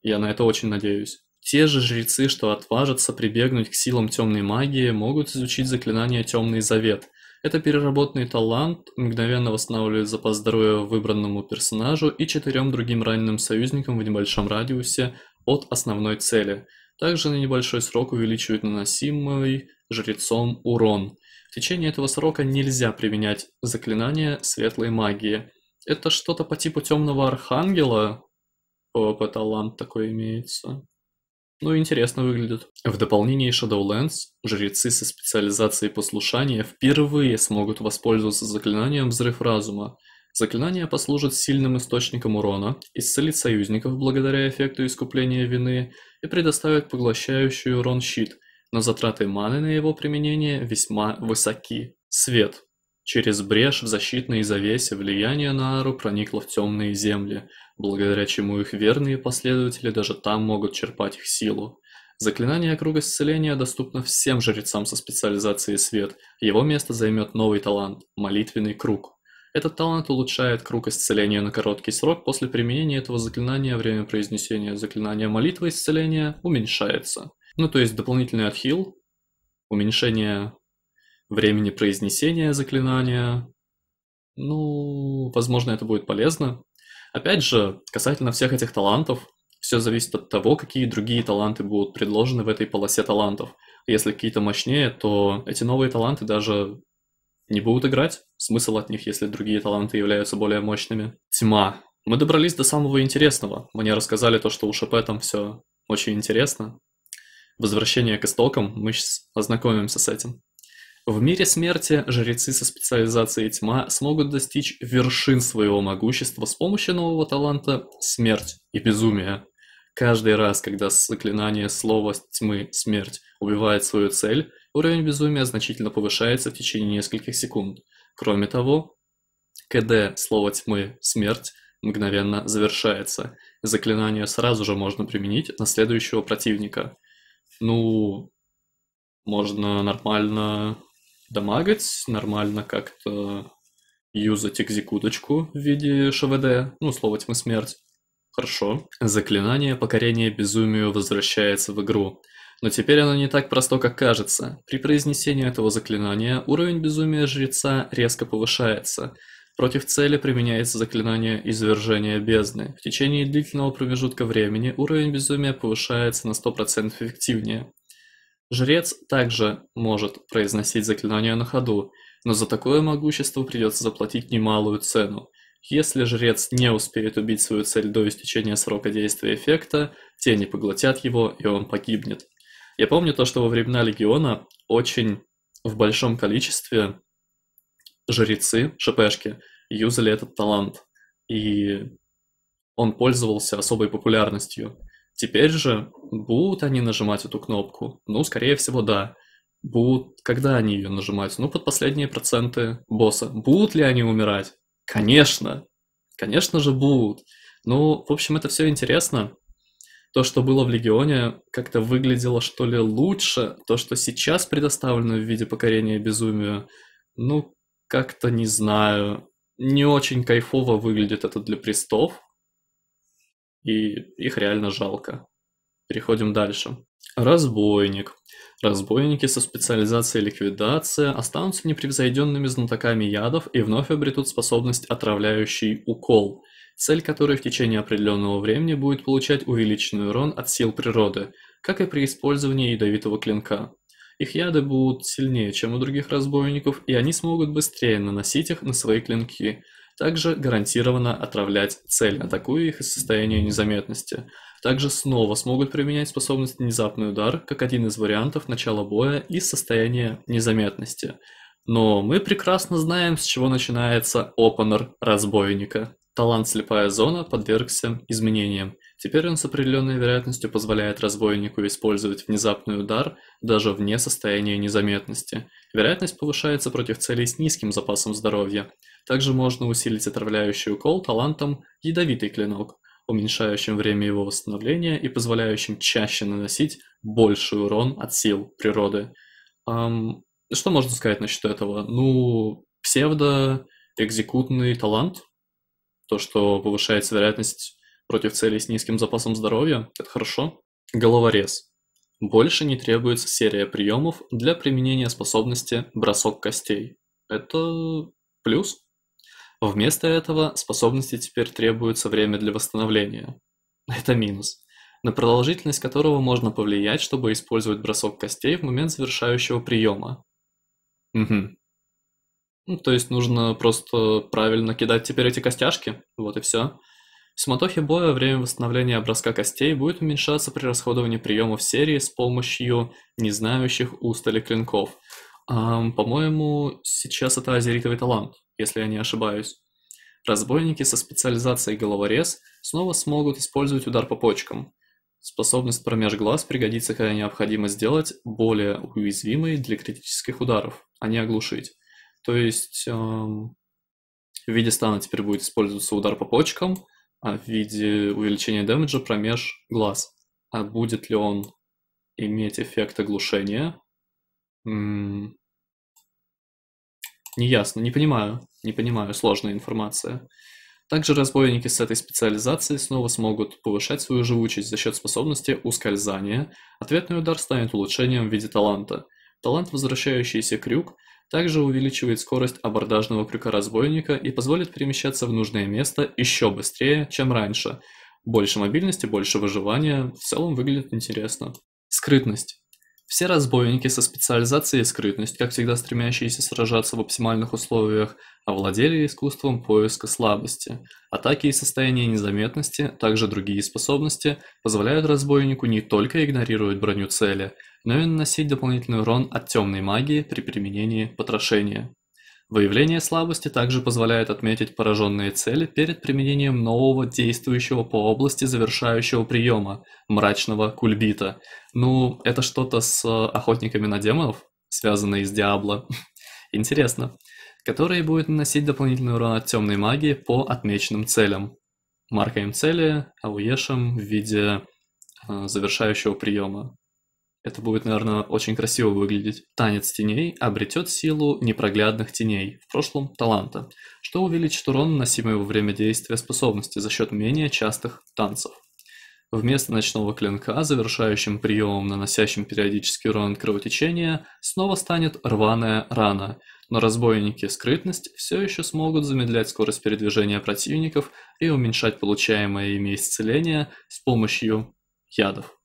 Я на это очень надеюсь. Те же жрецы, что отважатся прибегнуть к силам темной магии, могут изучить заклинание «Темный завет», это переработанный талант мгновенно восстанавливает запас здоровья выбранному персонажу и четырем другим раненым союзникам в небольшом радиусе от основной цели. Также на небольшой срок увеличивает наносимый жрецом урон. В течение этого срока нельзя применять заклинания светлой магии. Это что-то по типу темного архангела. ПВП талант такой имеется. Ну, интересно выглядит. В дополнение Shadowlands, жрецы со специализацией послушания впервые смогут воспользоваться заклинанием Взрыв Разума. Заклинание послужит сильным источником урона, исцелит союзников благодаря эффекту искупления вины и предоставит поглощающий урон щит, но затраты маны на его применение весьма высоки. Свет. Через брешь в защитной завесе влияние Наару проникло в темные земли, благодаря чему их верные последователи даже там могут черпать их силу. Заклинание круга исцеления доступно всем жрецам со специализацией свет. Его место займет новый талант – молитвенный круг. Этот талант улучшает круг исцеления на короткий срок. После применения этого заклинания время произнесения заклинания молитвы исцеления уменьшается. Ну то есть дополнительный отхил, уменьшение времени произнесения заклинания. Ну, возможно, это будет полезно. Опять же, касательно всех этих талантов, все зависит от того, какие другие таланты будут предложены в этой полосе талантов. Если какие-то мощнее, то эти новые таланты даже не будут играть. Смысл от них, если другие таланты являются более мощными. Тьма. Мы добрались до самого интересного. Мне рассказали то, что у ШП там все очень интересно. Возвращение к истокам, мы сейчас ознакомимся с этим. В мире смерти жрецы со специализацией тьма смогут достичь вершин своего могущества с помощью нового таланта «Смерть и безумие». Каждый раз, когда заклинание слова тьмы «Смерть» убивает свою цель, уровень безумия значительно повышается в течение нескольких секунд. Кроме того, КД слова тьмы «Смерть» мгновенно завершается. Заклинание сразу же можно применить на следующего противника. Ну, можно нормально дамагать, нормально как-то юзать экзекуточку в виде ШВД, ну, слово тьмы смерть. Хорошо. Заклинание покорения безумию возвращается в игру. Но теперь оно не так просто, как кажется. При произнесении этого заклинания уровень безумия жреца резко повышается. Против цели применяется заклинание «Извержение бездны». В течение длительного промежутка времени уровень безумия повышается на 100% эффективнее. Жрец также может произносить заклинание на ходу, но за такое могущество придется заплатить немалую цену. Если жрец не успеет убить свою цель до истечения срока действия эффекта, тени поглотят его, и он погибнет. Я помню то, что во времена Легиона очень в большом количестве жрецы, шпшки, юзали этот талант, и он пользовался особой популярностью. Теперь же, будут они нажимать эту кнопку? Ну, скорее всего, да. Будут, когда они ее нажимают? Ну, под последние проценты босса. Будут ли они умирать? Конечно. Конечно же будут. Ну, в общем, это все интересно. То, что было в Легионе, как-то выглядело, что ли, лучше. То, что сейчас предоставлено в виде покорения безумия. ну, как-то не знаю. Не очень кайфово выглядит это для престов, и их реально жалко. Переходим дальше. Разбойник. Разбойники со специализацией ликвидация останутся непревзойденными знатоками ядов и вновь обретут способность отравляющий укол, цель которой в течение определенного времени будет получать увеличенный урон от сил природы, как и при использовании ядовитого клинка. Их яды будут сильнее, чем у других разбойников, и они смогут быстрее наносить их на свои клинки – также гарантированно отравлять цель, атакуя их из состояния незаметности. Также снова смогут применять способность «Внезапный удар» как один из вариантов начала боя из состояния незаметности. Но мы прекрасно знаем, с чего начинается опенер разбойника. Талант «Слепая зона» подвергся изменениям. Теперь он с определенной вероятностью позволяет разбойнику использовать внезапный удар даже вне состояния незаметности. Вероятность повышается против целей с низким запасом здоровья. Также можно усилить отравляющий укол талантом «Ядовитый клинок», уменьшающим время его восстановления и позволяющим чаще наносить больший урон от сил природы. Um, что можно сказать насчет этого? Ну, псевдо-экзекутный талант, то, что повышается вероятность против целей с низким запасом здоровья, это хорошо. Головорез. Больше не требуется серия приемов для применения способности бросок костей. Это плюс. Вместо этого способности теперь требуются время для восстановления. Это минус, на продолжительность которого можно повлиять, чтобы использовать бросок костей в момент завершающего приема. Угу. Ну, то есть нужно просто правильно кидать теперь эти костяшки, вот и все. В суматохе боя время восстановления образка костей будет уменьшаться при расходовании приемов серии с помощью незнающих устали клинков. Эм, по-моему, сейчас это азеритовый талант если я не ошибаюсь. Разбойники со специализацией головорез снова смогут использовать удар по почкам. Способность промеж глаз пригодится, когда необходимо сделать более уязвимой для критических ударов, а не оглушить. То есть эм, в виде стана теперь будет использоваться удар по почкам, а в виде увеличения дэмэджа промеж глаз. А будет ли он иметь эффект оглушения? М Неясно, не понимаю, не понимаю, сложная информация. Также разбойники с этой специализацией снова смогут повышать свою живучесть за счет способности ускользания. Ответный удар станет улучшением в виде таланта. Талант «Возвращающийся крюк» также увеличивает скорость абордажного крюка разбойника и позволит перемещаться в нужное место еще быстрее, чем раньше. Больше мобильности, больше выживания, в целом выглядит интересно. Скрытность. Все разбойники со специализацией скрытность, как всегда стремящиеся сражаться в оптимальных условиях, овладели искусством поиска слабости. Атаки и состояние незаметности, также другие способности, позволяют разбойнику не только игнорировать броню цели, но и наносить дополнительный урон от темной магии при применении потрошения. Выявление слабости также позволяет отметить пораженные цели перед применением нового действующего по области завершающего приема – мрачного кульбита. Ну, это что-то с э, охотниками на демонов, связанное с Диабло. Интересно. Которые будет наносить дополнительный урон от темной магии по отмеченным целям. Маркаем цели, ауешем в виде э, завершающего приема. Это будет, наверное, очень красиво выглядеть. Танец теней обретет силу непроглядных теней, в прошлом – таланта, что увеличит урон, наносимый во время действия способности за счет менее частых танцев. Вместо ночного клинка, завершающим приемом, наносящим периодический урон кровотечения, снова станет рваная рана, но разбойники скрытность все еще смогут замедлять скорость передвижения противников и уменьшать получаемое ими исцеление с помощью ядов.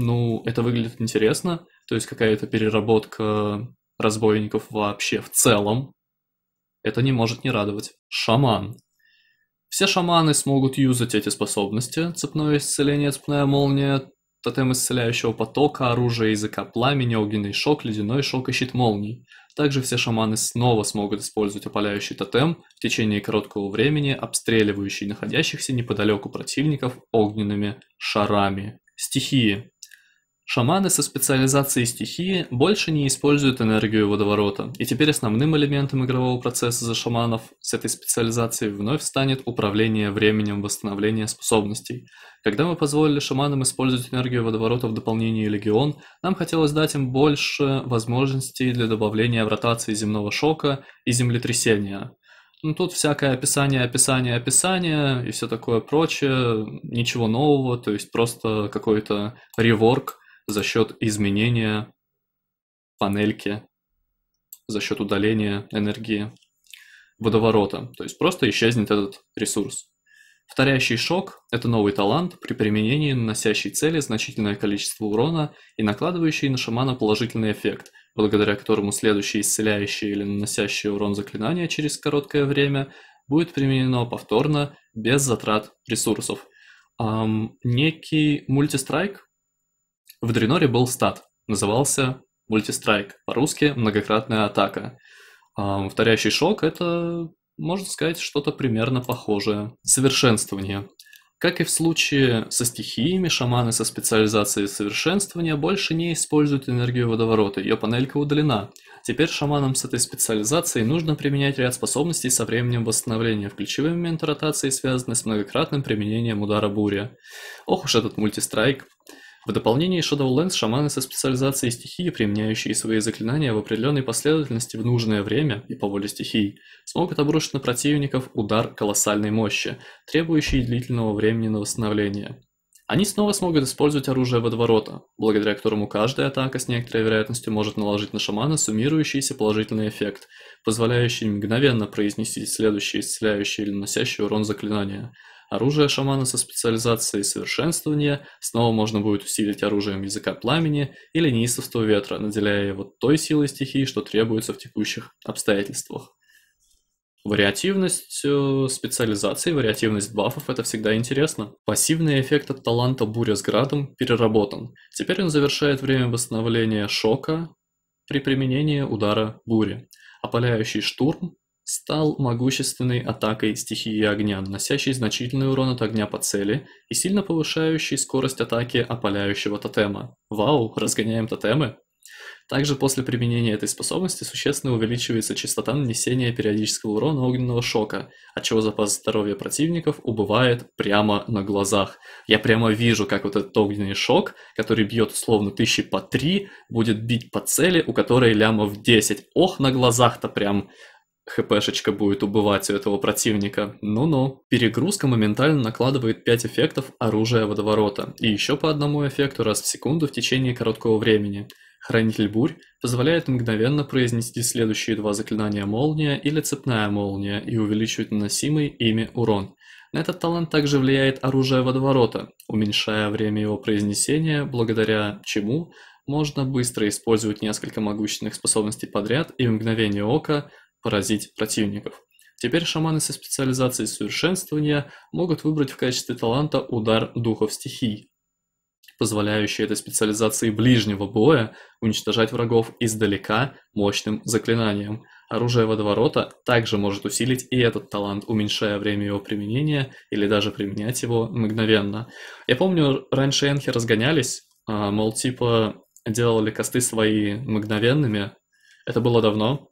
Ну, это выглядит интересно. То есть какая-то переработка разбойников вообще в целом. Это не может не радовать. Шаман. Все шаманы смогут юзать эти способности. Цепное исцеление, цепная молния, тотем исцеляющего потока, оружие языка пламени, огненный шок, ледяной шок и щит молний. Также все шаманы снова смогут использовать опаляющий тотем в течение короткого времени, обстреливающий находящихся неподалеку противников огненными шарами. Стихии. Шаманы со специализацией стихии больше не используют энергию водоворота, и теперь основным элементом игрового процесса за шаманов с этой специализацией вновь станет управление временем восстановления способностей. Когда мы позволили шаманам использовать энергию водоворота в дополнении легион, нам хотелось дать им больше возможностей для добавления в ротации земного шока и землетрясения. Ну, тут всякое описание, описание, описание и все такое прочее, ничего нового, то есть просто какой-то реворк – за счет изменения панельки, за счет удаления энергии водоворота. То есть просто исчезнет этот ресурс. Вторящий шок – это новый талант, при применении наносящий цели значительное количество урона и накладывающий на шамана положительный эффект, благодаря которому следующее исцеляющее или наносящее урон заклинание через короткое время будет применено повторно без затрат ресурсов. Um, некий мультистрайк в Дреноре был стат, назывался мультистрайк, по-русски многократная атака. А, вторящий шок — это, можно сказать, что-то примерно похожее. Совершенствование. Как и в случае со стихиями, шаманы со специализацией совершенствования больше не используют энергию водоворота, ее панелька удалена. Теперь шаманам с этой специализацией нужно применять ряд способностей со временем восстановления, в ключевые моменты ротации связаны с многократным применением удара буря. Ох уж этот мультистрайк. В дополнение Shadowlands шаманы со специализацией стихии, применяющие свои заклинания в определенной последовательности в нужное время и по воле стихий, смогут обрушить на противников удар колоссальной мощи, требующий длительного времени на восстановление. Они снова смогут использовать оружие водоворота, благодаря которому каждая атака с некоторой вероятностью может наложить на шамана суммирующийся положительный эффект, позволяющий мгновенно произнести следующее исцеляющее или наносящее урон заклинания – Оружие шамана со специализацией совершенствования снова можно будет усилить оружием языка пламени или неистовства ветра, наделяя его той силой стихии, что требуется в текущих обстоятельствах. Вариативность э, специализации, вариативность бафов – это всегда интересно. Пассивный эффект от таланта «Буря с градом» переработан. Теперь он завершает время восстановления шока при применении удара бури. Опаляющий штурм стал могущественной атакой стихии огня, наносящей значительный урон от огня по цели и сильно повышающей скорость атаки опаляющего тотема. Вау, разгоняем тотемы! Также после применения этой способности существенно увеличивается частота нанесения периодического урона огненного шока, отчего запас здоровья противников убывает прямо на глазах. Я прямо вижу, как вот этот огненный шок, который бьет условно тысячи по три, будет бить по цели, у которой лямов 10. Ох, на глазах-то прям хпшечка будет убывать у этого противника. Ну-ну. Перегрузка моментально накладывает 5 эффектов оружия водоворота и еще по одному эффекту раз в секунду в течение короткого времени. Хранитель бурь позволяет мгновенно произнести следующие два заклинания молния или цепная молния и увеличивать наносимый ими урон. На этот талант также влияет оружие водоворота, уменьшая время его произнесения, благодаря чему можно быстро использовать несколько могущественных способностей подряд и в мгновение ока поразить противников. Теперь шаманы со специализацией совершенствования могут выбрать в качестве таланта удар духов стихий, позволяющий этой специализации ближнего боя уничтожать врагов издалека мощным заклинанием. Оружие водоворота также может усилить и этот талант, уменьшая время его применения или даже применять его мгновенно. Я помню, раньше энхи разгонялись, а, мол, типа делали косты свои мгновенными. Это было давно,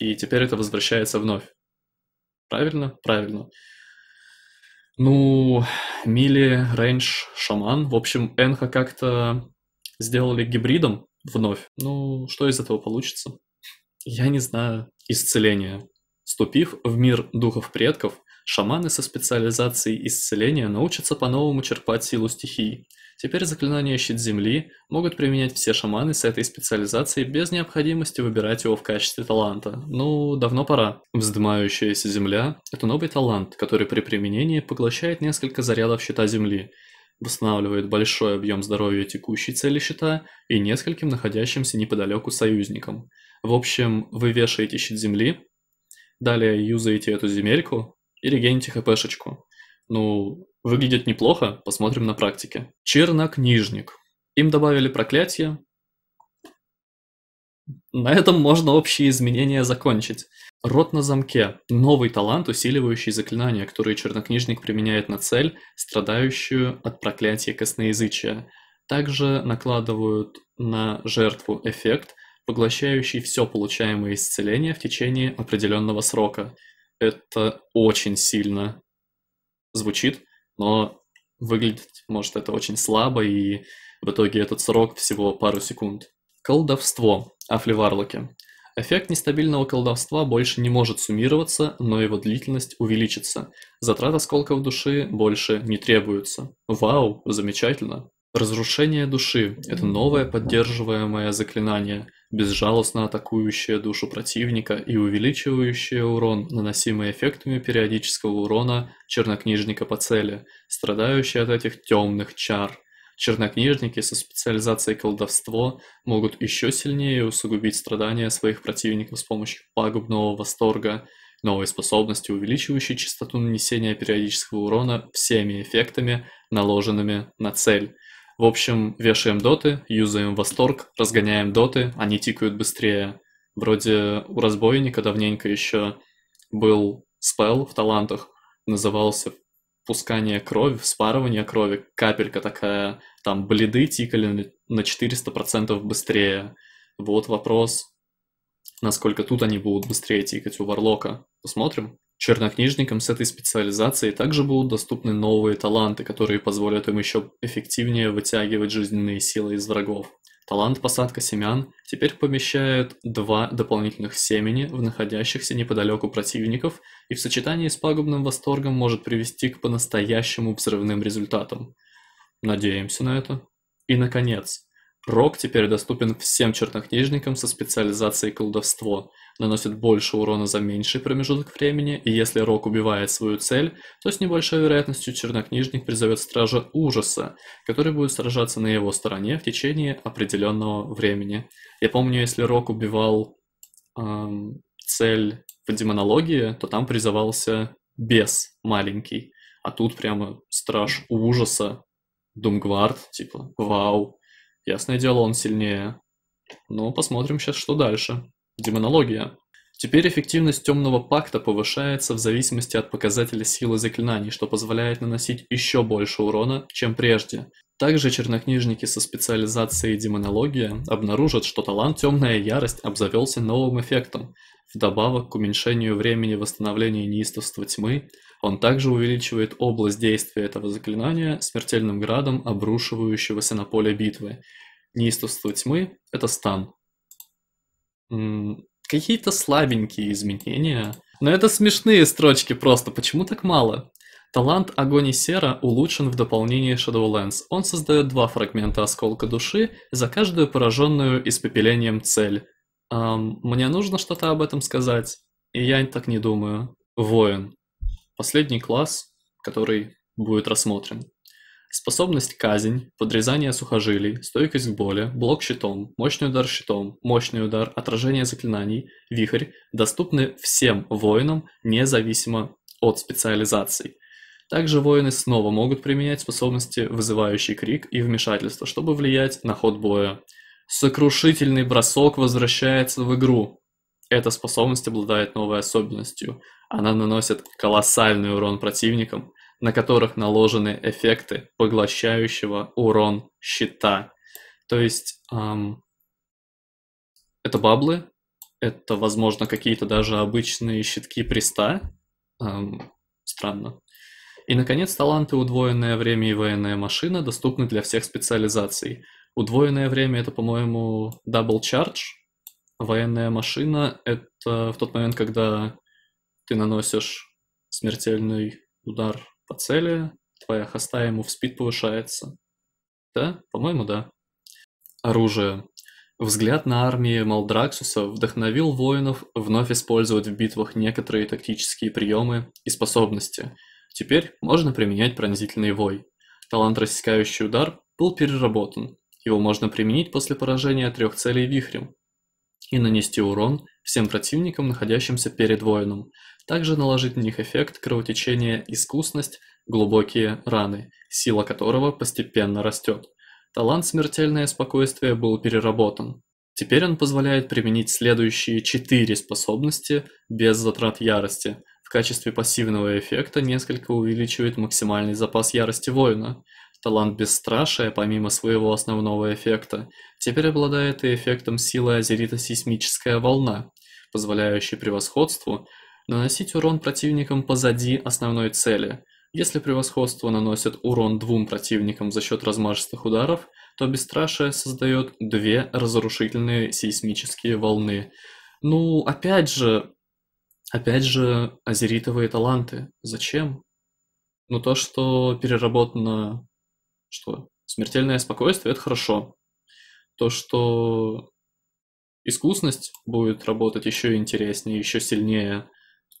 и теперь это возвращается вновь. Правильно? Правильно. Ну, Мили, Рейндж, Шаман. В общем, Энха как-то сделали гибридом вновь. Ну, что из этого получится? Я не знаю. Исцеление. Вступив в мир духов предков, шаманы со специализацией исцеления научатся по-новому черпать силу стихий, Теперь заклинание «Щит Земли» могут применять все шаманы с этой специализацией без необходимости выбирать его в качестве таланта. Ну, давно пора. Вздымающаяся земля – это новый талант, который при применении поглощает несколько зарядов щита Земли, восстанавливает большой объем здоровья текущей цели щита и нескольким находящимся неподалеку союзникам. В общем, вы вешаете щит Земли, далее юзаете эту земельку и регените хпшечку. Ну, Выглядит неплохо, посмотрим на практике. Чернокнижник. Им добавили проклятие. На этом можно общие изменения закончить. Рот на замке. Новый талант, усиливающий заклинания, которые чернокнижник применяет на цель, страдающую от проклятия косноязычия. Также накладывают на жертву эффект, поглощающий все получаемое исцеление в течение определенного срока. Это очень сильно звучит но выглядит может это очень слабо, и в итоге этот срок всего пару секунд. Колдовство. Афливарлоки. Эффект нестабильного колдовства больше не может суммироваться, но его длительность увеличится. Затрат осколков души больше не требуется. Вау, замечательно. Разрушение души – это новое поддерживаемое заклинание – безжалостно атакующая душу противника и увеличивающая урон, наносимый эффектами периодического урона чернокнижника по цели, страдающий от этих темных чар. Чернокнижники со специализацией колдовство могут еще сильнее усугубить страдания своих противников с помощью пагубного восторга, новой способности, увеличивающей частоту нанесения периодического урона всеми эффектами, наложенными на цель. В общем, вешаем доты, юзаем восторг, разгоняем доты, они тикают быстрее. Вроде у разбойника давненько еще был спел в талантах, назывался пускание крови, вспарывание крови, капелька такая, там бледы тикали на 400% быстрее. Вот вопрос, насколько тут они будут быстрее тикать у Варлока. Посмотрим. Чернокнижникам с этой специализацией также будут доступны новые таланты, которые позволят им еще эффективнее вытягивать жизненные силы из врагов. Талант посадка семян теперь помещает два дополнительных семени в находящихся неподалеку противников и в сочетании с пагубным восторгом может привести к по-настоящему взрывным результатам. Надеемся на это. И, наконец, Рок теперь доступен всем чернокнижникам со специализацией колдовство – наносит больше урона за меньший промежуток времени, и если Рок убивает свою цель, то с небольшой вероятностью чернокнижник призовет Стража Ужаса, который будет сражаться на его стороне в течение определенного времени. Я помню, если Рок убивал эм, цель в демонологии, то там призывался бес маленький, а тут прямо Страж Ужаса, Думгвард, типа, вау, ясное дело, он сильнее. Но ну, посмотрим сейчас, что дальше. Демонология. Теперь эффективность темного пакта повышается в зависимости от показателя силы заклинаний, что позволяет наносить еще больше урона, чем прежде. Также чернокнижники со специализацией демонология обнаружат, что талант «Темная ярость» обзавелся новым эффектом. Вдобавок к уменьшению времени восстановления неистовства тьмы, он также увеличивает область действия этого заклинания смертельным градом, обрушивающегося на поле битвы. Неистовство тьмы – это стан, какие-то слабенькие изменения. Но это смешные строчки просто, почему так мало? Талант Огонь Сера улучшен в дополнении Shadowlands. Он создает два фрагмента осколка души за каждую пораженную испепелением цель. Эм, мне нужно что-то об этом сказать, и я так не думаю. Воин. Последний класс, который будет рассмотрен. Способность казнь, подрезание сухожилий, стойкость к боли, блок щитом, мощный удар щитом, мощный удар, отражение заклинаний, вихрь доступны всем воинам, независимо от специализаций. Также воины снова могут применять способности вызывающий крик и вмешательство, чтобы влиять на ход боя. Сокрушительный бросок возвращается в игру. Эта способность обладает новой особенностью. Она наносит колоссальный урон противникам, на которых наложены эффекты поглощающего урон щита. То есть эм, это баблы, это, возможно, какие-то даже обычные щитки приста. Эм, странно. И, наконец, таланты «Удвоенное время» и «Военная машина» доступны для всех специализаций. «Удвоенное время» — это, по-моему, Double Charge. «Военная машина» — это в тот момент, когда ты наносишь смертельный удар по цели, твоя хоста ему в спид повышается. Да? По-моему, да. Оружие. Взгляд на армии Малдраксуса вдохновил воинов вновь использовать в битвах некоторые тактические приемы и способности. Теперь можно применять пронзительный вой. Талант «Рассекающий удар» был переработан. Его можно применить после поражения трех целей вихрем и нанести урон всем противникам, находящимся перед воином, также наложить на них эффект кровотечения искусность, глубокие раны, сила которого постепенно растет. Талант смертельное спокойствие был переработан. Теперь он позволяет применить следующие четыре способности без затрат ярости. В качестве пассивного эффекта несколько увеличивает максимальный запас ярости воина. Талант бесстрашия, помимо своего основного эффекта, теперь обладает и эффектом силы Азерита «Сейсмическая волна», позволяющей превосходству наносить урон противникам позади основной цели. Если превосходство наносит урон двум противникам за счет размашистых ударов, то бесстрашие создает две разрушительные сейсмические волны. Ну, опять же... Опять же, азеритовые таланты. Зачем? Ну то, что переработано что смертельное спокойствие – это хорошо. То, что искусность будет работать еще интереснее, еще сильнее,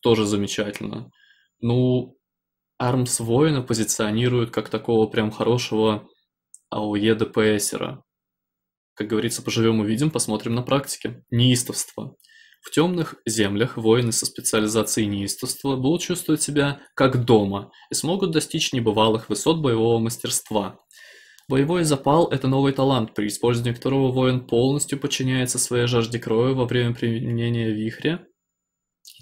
тоже замечательно. Ну, Армс Воина позиционирует как такого прям хорошего АОЕ ДПСера. Как говорится, поживем увидим, посмотрим на практике. Неистовство. В темных землях воины со специализацией неистовства будут чувствовать себя как дома и смогут достичь небывалых высот боевого мастерства. Боевой запал – это новый талант, при использовании которого воин полностью подчиняется своей жажде крови во время применения вихря.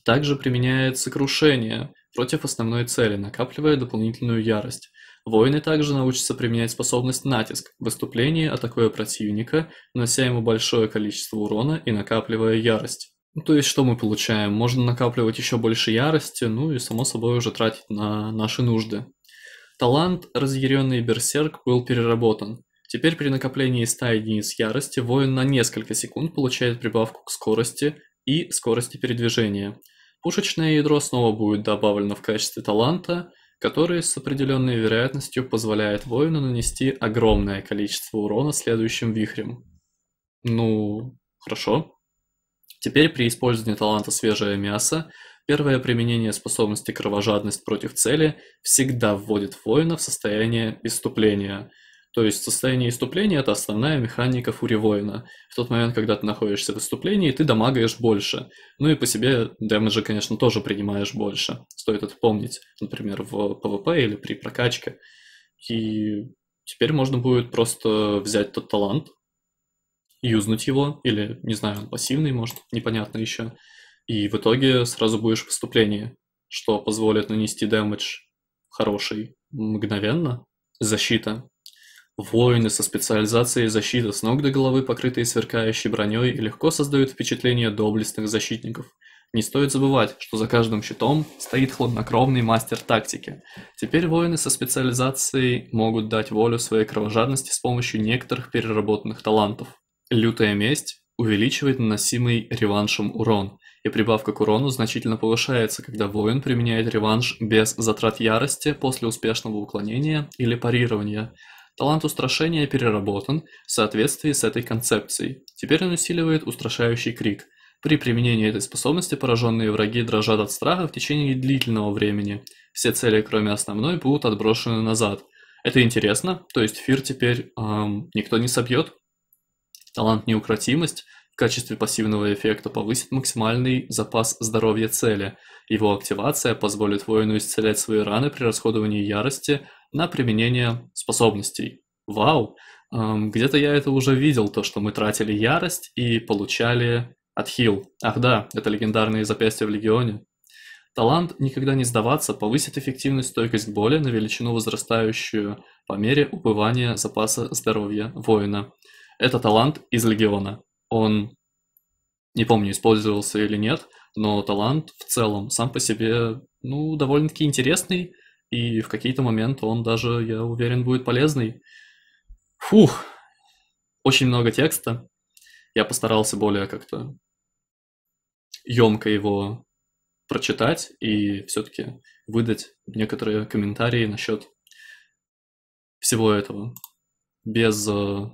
Также применяет сокрушение против основной цели, накапливая дополнительную ярость. Воины также научатся применять способность натиск, выступление, атакуя противника, нанося ему большое количество урона и накапливая ярость. Ну, то есть что мы получаем? Можно накапливать еще больше ярости, ну и само собой уже тратить на наши нужды. Талант, разъяренный берсерк, был переработан. Теперь при накоплении 100 единиц ярости воин на несколько секунд получает прибавку к скорости и скорости передвижения. Пушечное ядро снова будет добавлено в качестве таланта, который с определенной вероятностью позволяет воину нанести огромное количество урона следующим вихрем. Ну, хорошо. Теперь при использовании таланта «Свежее мясо» первое применение способности «Кровожадность против цели» всегда вводит воина в состояние иступления. То есть состояние иступления – это основная механика фури воина. В тот момент, когда ты находишься в иступлении, ты дамагаешь больше. Ну и по себе дэмэджа, конечно, тоже принимаешь больше. Стоит это помнить, например, в ПВП или при прокачке. И теперь можно будет просто взять тот талант, юзнуть его, или, не знаю, он пассивный, может, непонятно еще, и в итоге сразу будешь в поступлении, что позволит нанести дэмэдж хороший мгновенно. Защита. Воины со специализацией защиты с ног до головы, покрытые сверкающей броней, легко создают впечатление доблестных защитников. Не стоит забывать, что за каждым щитом стоит хладнокровный мастер тактики. Теперь воины со специализацией могут дать волю своей кровожадности с помощью некоторых переработанных талантов. Лютая месть увеличивает наносимый реваншем урон, и прибавка к урону значительно повышается, когда воин применяет реванш без затрат ярости после успешного уклонения или парирования. Талант устрашения переработан в соответствии с этой концепцией. Теперь он усиливает устрашающий крик. При применении этой способности пораженные враги дрожат от страха в течение длительного времени. Все цели, кроме основной, будут отброшены назад. Это интересно, то есть фир теперь эм, никто не собьет, Талант неукротимость в качестве пассивного эффекта повысит максимальный запас здоровья цели. Его активация позволит воину исцелять свои раны при расходовании ярости на применение способностей. Вау! Эм, где-то я это уже видел, то, что мы тратили ярость и получали отхил. Ах да, это легендарные запястья в Легионе. Талант «Никогда не сдаваться» повысит эффективность стойкость боли на величину возрастающую по мере убывания запаса здоровья воина. Это талант из Легиона. Он, не помню, использовался или нет, но талант в целом сам по себе, ну, довольно-таки интересный, и в какие-то моменты он даже, я уверен, будет полезный. Фух, очень много текста. Я постарался более как-то емко его прочитать и все-таки выдать некоторые комментарии насчет всего этого без э,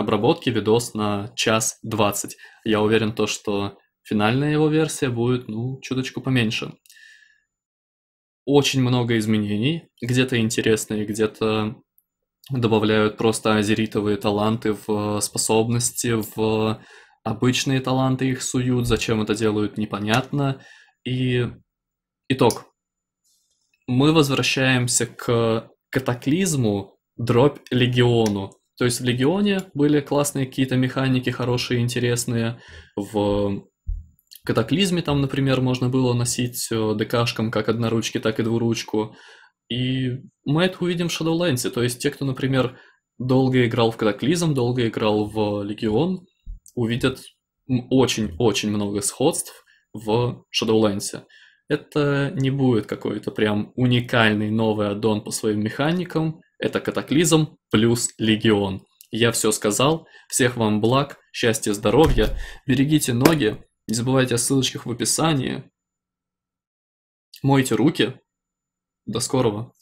обработки видос на час двадцать. Я уверен то, что финальная его версия будет, ну, чуточку поменьше. Очень много изменений, где-то интересные, где-то добавляют просто азеритовые таланты в э, способности, в э, обычные таланты их суют, зачем это делают, непонятно. И итог. Мы возвращаемся к катаклизму, дробь легиону. То есть в Легионе были классные какие-то механики, хорошие, интересные. В Катаклизме там, например, можно было носить э, ДКшкам как одноручки, так и двуручку. И мы это увидим в Shadowlands. То есть те, кто, например, долго играл в Катаклизм, долго играл в Легион, увидят очень-очень много сходств в Shadowlands. Это не будет какой-то прям уникальный новый аддон по своим механикам, это катаклизм плюс легион. Я все сказал. Всех вам благ, счастья, здоровья. Берегите ноги. Не забывайте о ссылочках в описании. Мойте руки. До скорого.